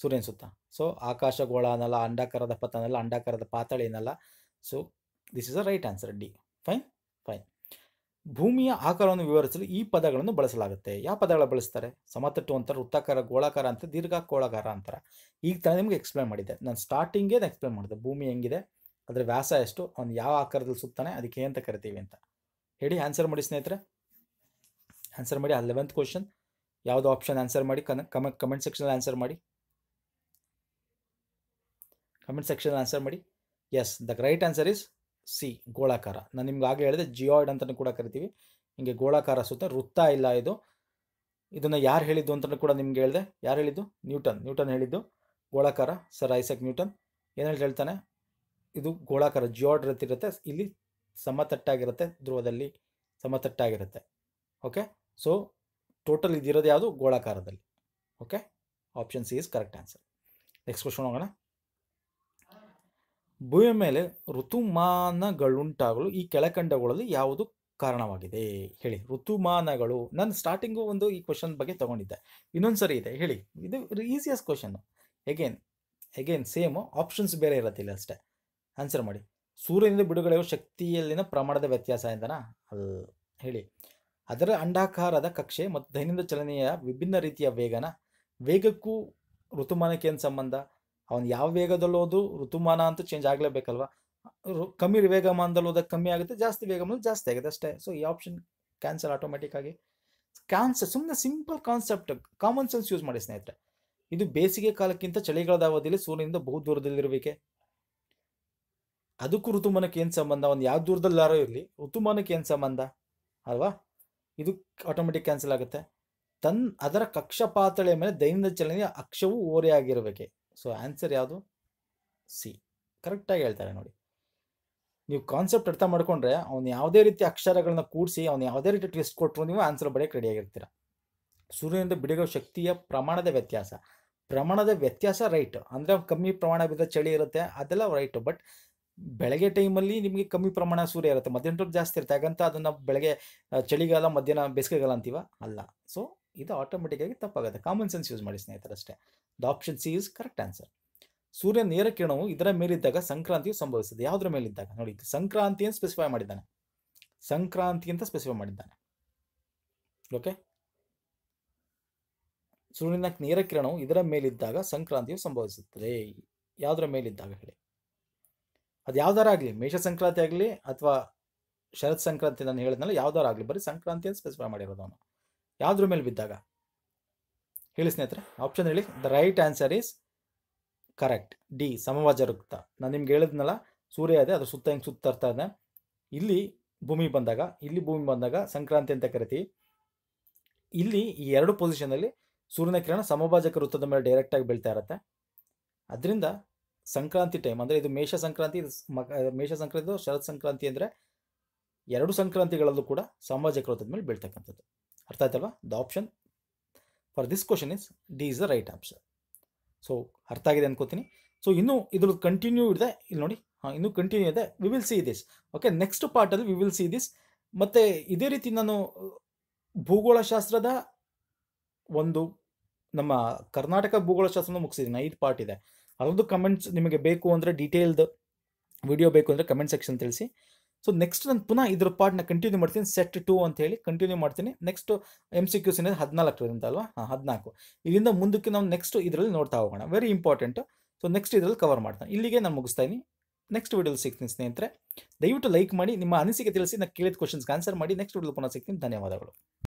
ಸೂರ್ಯನ ಸುತ್ತ ಸೊ ಆಕಾಶಗೋಳ ಅನ್ನಲ್ಲ ಅಂಡಾಕಾರದ ಪಥ ಅನ್ನಲ್ಲ ಅಂಡಾಕಾರದ ಪಾತಾಳಿ ಏನಲ್ಲ so this is a right answer D fine fine ಭೂಮಿಯ ಆಕಾರವನ್ನು ವಿವರಿಸಲು ಈ ಪದಗಳನ್ನು ಬಳಸಲಾಗುತ್ತೆ ಯಾವ ಪದಗಳು ಬಳಸ್ತಾರೆ ಸಮತಟ್ಟು ಅಂತಾರೆ ವೃತ್ತಾಕಾರ ಗೋಳಾಕಾರ ಅಂತ ದೀರ್ಘ ಗೋಳಾಕಾರ ಅಂತಾರೆ ಈಗ ತಾನೇ ನಿಮಗೆ ಎಕ್ಸ್ಪ್ಲೈನ್ ಮಾಡಿದ್ದೆ ನಾನು ಸ್ಟಾರ್ಟಿಂಗೇ ಎಕ್ಸ್ಪ್ಲೇನ್ ಮಾಡಿದೆ ಭೂಮಿ ಹೆಂಗಿದೆ ಅದರ ವ್ಯಾಸ ಎಷ್ಟು ಅವ್ನು ಯಾವ ಆಕಾರದಲ್ಲಿ ಸುತ್ತಾನೆ ಅದಕ್ಕೆ ಅಂತ ಕರಿತೀವಿ ಅಂತ ಹೇಳಿ ಆನ್ಸರ್ ಮಾಡಿ ಸ್ನೇಹಿತರೆ ಆನ್ಸರ್ ಮಾಡಿ ಆ ಲೆವೆಂತ್ ಕ್ವಶನ್ ಯಾವುದು ಆಪ್ಷನ್ ಆನ್ಸರ್ ಮಾಡಿ ಕನ ಕಮ ಕಮೆಂಟ್ ಸೆಕ್ಷನಲ್ಲಿ ಆನ್ಸರ್ ಮಾಡಿ ಕಮೆಂಟ್ ಸೆಕ್ಷನ್ ಆನ್ಸರ್ ಮಾಡಿ yes the right answer is C ಗೋಳಾಕಾರ ನಾನು ನಿಮ್ಗೆ ಆಗಲೇ ಹೇಳಿದೆ ಜಿಯಾಯ್ಡ್ ಅಂತಲೂ ಕೂಡ ಕರಿತೀವಿ ಹಿಂಗೆ ಗೋಳಾಕಾರ ಸುತ್ತ ವೃತ್ತ ಇಲ್ಲ ಇದು ಇದನ್ನು ಯಾರು ಹೇಳಿದ್ದು ಅಂತಲೂ ಕೂಡ ನಿಮ್ಗೆ ಹೇಳಿದೆ ಯಾರು ಹೇಳಿದ್ದು ನ್ಯೂಟನ್ ನ್ಯೂಟನ್ ಹೇಳಿದ್ದು ಗೋಳಾಕಾರ ಸರ್ ಐಸಕ್ ನ್ಯೂಟನ್ ಏನು ಹೇಳಿ ಹೇಳ್ತಾನೆ ಇದು ಗೋಳಾಕಾರ ಜಿಯಾಯ್ಡ್ ರೀತಿ ಇರುತ್ತೆ ಇಲ್ಲಿ ಸಮತಟ್ಟಾಗಿರುತ್ತೆ ಧ್ರುವದಲ್ಲಿ ಸಮತಟ್ಟಾಗಿರುತ್ತೆ ಓಕೆ ಸೊ ಟೋಟಲ್ ಇದಿರೋದು ಯಾವುದು ಗೋಳಾಕಾರದಲ್ಲಿ okay option C is correct answer next question ಹೋಗೋಣ ಭೂಮಿಯ ಮೇಲೆ ಋತುಮಾನಗಳುಂಟಾಗಲು ಈ ಕೆಳಕಂಡಗಳಲ್ಲಿ ಯಾವುದು ಕಾರಣವಾಗಿದೆ ಹೇಳಿ ಋತುಮಾನಗಳು ನಾನು ಸ್ಟಾರ್ಟಿಂಗು ಒಂದು ಈ ಕ್ವಶನ್ ಬಗ್ಗೆ ತೊಗೊಂಡಿದ್ದೆ ಇನ್ನೊಂದು ಸರಿ ಇದೆ ಹೇಳಿ ಇದು easiest question again again same options ಬೇರೆ ಇರತ್ತಿಲ್ಲ ಅಷ್ಟೇ ಆನ್ಸರ್ ಮಾಡಿ ಸೂರ್ಯನಿಂದ ಬಿಡುಗಡೆಯ ಶಕ್ತಿಯಲ್ಲಿನ ಪ್ರಮಾಣದ ವ್ಯತ್ಯಾಸ ಎಂದನಾ ಅದು ಹೇಳಿ ಅದರ ಅಂಡಾಕಾರದ ಕಕ್ಷೆ ಮತ್ತು ದೈನಂದಿನ ಚಲನೆಯ ವಿಭಿನ್ನ ರೀತಿಯ ವೇಗನ ವೇಗಕ್ಕೂ ಋತುಮಾನಕ್ಕೆ ಏನು ಸಂಬಂಧ ಅವನು ಯಾವ ವೇಗದಲ್ಲಿ ಋತುಮಾನ ಅಂತ ಚೇಂಜ್ ಆಗಲೇಬೇಕಲ್ವಾ ಕಮ್ಮಿ ವೇಗಮಾನದಲ್ಲಿ ಹೋದಾಗ ಕಮ್ಮಿ ಆಗುತ್ತೆ ಜಾಸ್ತಿ ವೇಗಮಾನ ಜಾಸ್ತಿ ಆಗುತ್ತೆ ಅಷ್ಟೇ ಸೊ ಈ ಆಪ್ಷನ್ ಕ್ಯಾನ್ಸಲ್ ಆಟೋಮೆಟಿಕ್ ಆಗಿ ಕ್ಯಾನ್ಸರ್ ಸುಮ್ಮನೆ simple concept common sense use ಮಾಡಿ ಸ್ನೇಹಿತರೆ ಇದು ಬೇಸಿಗೆ ಕಾಲಕ್ಕಿಂತ ಚಳಿಗಾಲದ ಅವಧಿಯಲ್ಲಿ ಸೂರ್ಯನಿಂದ ಬಹು ದೂರದಲ್ಲಿರುವಿಕೆ ಅದಕ್ಕೂ ಋತುಮಾನಕ್ಕೆ ಏನು ಸಂಬಂಧ ಒಂದು ಯಾವ ದೂರದಲ್ಲಾರೋ ಇರಲಿ ಋತುಮಾನಕ್ಕೆ ಏನು ಸಂಬಂಧ ಅಲ್ವಾ ಇದು ಆಟೋಮೆಟಿಕ್ ಕ್ಯಾನ್ಸಲ್ ಆಗುತ್ತೆ ತನ್ ಅದರ ಕಕ್ಷಪಾತಳೆಯ ಮೇಲೆ ದೈನಂದಿನ ಚಲನೆಯ ಅಕ್ಷವು ಓರೆಯಾಗಿರಬೇಕೆ ಸೊ ಆನ್ಸರ್ ಯಾವುದು ಸಿ ಕರೆಕ್ಟಾಗಿ ಹೇಳ್ತಾರೆ ನೋಡಿ ನೀವು ಕಾನ್ಸೆಪ್ಟ್ ಅರ್ಥ ಮಾಡ್ಕೊಂಡ್ರೆ ಅವ್ನು ಯಾವುದೇ ರೀತಿ ಅಕ್ಷರಗಳನ್ನ ಕೂಡಿಸಿ ಅವ್ನು ಯಾವುದೇ ರೀತಿ ಟ್ವಿಸ್ಟ್ ಕೊಟ್ಟರು ನೀವು ಆನ್ಸರ್ ಬರೆಯೋಕ್ಕೆ ರೆಡಿಯಾಗಿರ್ತೀರ ಸೂರ್ಯನಿಂದ ಬಿಡುಗಡೆ ಶಕ್ತಿಯ ಪ್ರಮಾಣದ ವ್ಯತ್ಯಾಸ ಪ್ರಮಾಣದ ವ್ಯತ್ಯಾಸ ರೈಟ್ ಅಂದರೆ ಕಮ್ಮಿ ಪ್ರಮಾಣ ಬಿದ್ದ ಚಳಿ ಇರುತ್ತೆ ಅದೆಲ್ಲ ರೈಟು ಬಟ್ ಬೆಳಗ್ಗೆ ಟೈಮಲ್ಲಿ ನಿಮಗೆ ಕಮ್ಮಿ ಪ್ರಮಾಣ ಸೂರ್ಯ ಇರುತ್ತೆ ಮಧ್ಯಾಹ್ನ ಟೈಮ್ ಜಾಸ್ತಿ ಇರುತ್ತೆ ಹಾಗಂತ ಅದನ್ನು ಬೆಳಗ್ಗೆ ಚಳಿಗಾಲ ಮಧ್ಯಾಹ್ನ ಬೇಸಿಗೆಗಾಲ ಅಂತೀವ ಅಲ್ಲ ಸೊ ಇದು ಆಟೋಮೆಟಿಕ್ಕಾಗಿ ತಪ್ಪಾಗುತ್ತೆ ಕಾಮನ್ ಸೆನ್ಸ್ ಯೂಸ್ ಮಾಡಿ ಸ್ನೇಹಿತರಷ್ಟೇ the option C is correct answer ಸೂರ್ಯ ನೇರ ಕಿರಣವು ಇದರ ಮೇಲಿದ್ದಾಗ ಸಂಕ್ರಾಂತಿಯು ಸಂಭವಿಸುತ್ತದೆ ಯಾವುದರ ಮೇಲಿದ್ದಾಗ ನೋಡಿ ಸಂಕ್ರಾಂತಿ ಅಂತ ಸ್ಪೆಸಿಫೈ ಮಾಡಿದ್ದಾನೆ ಸಂಕ್ರಾಂತಿ ಅಂತ ಸ್ಪೆಸಿಫೈ ಮಾಡಿದ್ದಾನೆ ಓಕೆ ಸೂರ್ಯನ ನೇರ ಕಿರಣವು ಇದರ ಮೇಲಿದ್ದಾಗ ಸಂಕ್ರಾಂತಿಯು ಸಂಭವಿಸುತ್ತದೆ ಯಾವುದರ ಮೇಲಿದ್ದಾಗ ಹೇಳಿ ಅದು ಯಾವ್ದಾರು ಆಗಲಿ ಮೇಷ ಸಂಕ್ರಾಂತಿ ಆಗಲಿ ಅಥವಾ ಶರತ್ ಸಂಕ್ರಾಂತಿ ನಾನು ಹೇಳಿದ್ನಲ್ಲ ಯಾವ್ದಾರು ಆಗಲಿ ಬರೀ ಸಂಕ್ರಾಂತಿ ಅಂತ ಸ್ಪೆಸಿಫೈ ಮಾಡಿರೋದು ಅವನು ಯಾವುದ್ರ ಮೇಲೆ ಬಿದ್ದಾಗ ಹೇಳಿ ಸ್ನೇಹಿತರೆ ಆಪ್ಷನ್ ಹೇಳಿ the right answer is correct D ಸಮವಾಜ ವೃತ್ತ ನಾನು ನಿಮ್ಗೆ ಹೇಳಿದ್ನಲ್ಲ ಸೂರ್ಯ ಇದೆ ಅದು ಸುತ್ತ ಹಿಂಗೆ ಸುತ್ತ ಇದೆ ಇಲ್ಲಿ ಭೂಮಿ ಬಂದಾಗ ಇಲ್ಲಿ ಭೂಮಿ ಬಂದಾಗ ಸಂಕ್ರಾಂತಿ ಅಂತ ಕರಿತೀವಿ ಇಲ್ಲಿ ಈ ಎರಡು ಪೊಸಿಷನಲ್ಲಿ ಸೂರ್ಯನ ಕಿರಣ ಸಮಭಾಜಕ ವೃತ್ತದ ಮೇಲೆ ಡೈರೆಕ್ಟಾಗಿ ಬೀಳ್ತಾ ಇರುತ್ತೆ ಅದರಿಂದ ಸಂಕ್ರಾಂತಿ ಟೈಮ್ ಅಂದರೆ ಇದು ಮೇಷ ಸಂಕ್ರಾಂತಿ ಮೇಷ ಸಂಕ್ರಾಂತಿ ಶರತ್ ಸಂಕ್ರಾಂತಿ ಅಂದರೆ ಎರಡು ಸಂಕ್ರಾಂತಿಗಳಲ್ಲೂ ಕೂಡ ಸಾಮಾಜಿಕ ವೃತ್ತದ ಮೇಲೆ ಬೀಳ್ತಕ್ಕಂಥದ್ದು ಅರ್ಥ ಆಯ್ತಲ್ವಾ the option for this question is D is the right option so ಅರ್ಥ ಆಗಿದೆ ಅನ್ಕೋತೀನಿ ಸೊ ಇನ್ನೂ ಇದ್ರ ಕಂಟಿನ್ಯೂ ಇದೆ ಇಲ್ಲಿ ನೋಡಿ ಹಾಂ ಇನ್ನೂ ಕಂಟಿನ್ಯೂ ಇದೆ we will see this okay next ಪಾರ್ಟಲ್ಲಿ ವಿ ವಿಲ್ ಸಿ ದಿಸ್ ಮತ್ತು ಇದೇ ರೀತಿ ನಾನು ಭೂಗೋಳಶಾಸ್ತ್ರದ ಒಂದು ನಮ್ಮ ಕರ್ನಾಟಕ ಭೂಗೋಳಶಾಸ್ತ್ರನ ಮುಗಿಸಿದ್ದೀನಿ ಐದು ಪಾರ್ಟ್ ಇದೆ ಅದೊಂದು ಕಮೆಂಟ್ಸ್ ನಿಮಗೆ ಬೇಕು ಅಂದರೆ ಡೀಟೇಲ್ಡ್ ವಿಡಿಯೋ ಬೇಕು ಅಂದರೆ ಕಮೆಂಟ್ ಸೆಕ್ಷನ್ ತಿಳಿಸಿ ಸೊ ನೆಕ್ಸ್ಟ್ ನಾನು ಪುನಃ ಇದ್ರ ಪಾರ್ಟ್ನ ಕಂಟಿನ್ಯೂ ಮಾಡ್ತೀನಿ ಸೆಟ್ ಟು ಅಂತ ಹೇಳಿ ಕಂಟಿನ್ಯೂ ಮಾಡ್ತೀನಿ ನೆಕ್ಸ್ಟ್ ಎಮ್ ಸಿ ಕ್ಯೂಸ್ ಏನಾದ್ರು ಹದಿನಾಲ್ಕು ಅಂತ ಅಲ್ವಾ ಹಾಂ ಹದಿನಾಲ್ಕು ಇಲ್ಲಿಂದ ಮುಂದಕ್ಕೆ ನಾವು ನೆಕ್ಸ್ಟ್ ಇದರಲ್ಲಿ ನೋಡ್ತಾ ಹೋಗೋಣ ವೆರಿ ಇಂಪಾರ್ಟೆಂಟ್ ಸೊ ನೆಕ್ಸ್ಟ್ ಇದರಲ್ಲಿ ಕವರ್ ಮಾಡ್ತಾನೆ ಇಲ್ಲಿಗೆ ನಾನು ಮುಗಿಸ್ತಾ ನೆಕ್ಸ್ಟ್ ವೀಡಿಯೋಲಿ ಸಿಗ್ತೀನಿ ಸ್ನೇಹಿತರೆ ದಯವಿಟ್ಟು ಲೈಕ್ ಮಾಡಿ ನಿಮ್ಮ ಅನಿಸಿಕೆ ತಿಳಿಸಿ ನಾನು ಕೇಳಿದ ಕ್ವಶನ್ಸ್ಗೆ ಆನ್ಸರ್ ಮಾಡಿ ನೆಕ್ಸ್ಟ್ ವೀಡಿಯೋ ಪುನಃ ಸಿಗ್ತೀನಿ ಧನ್ಯವಾದಗಳು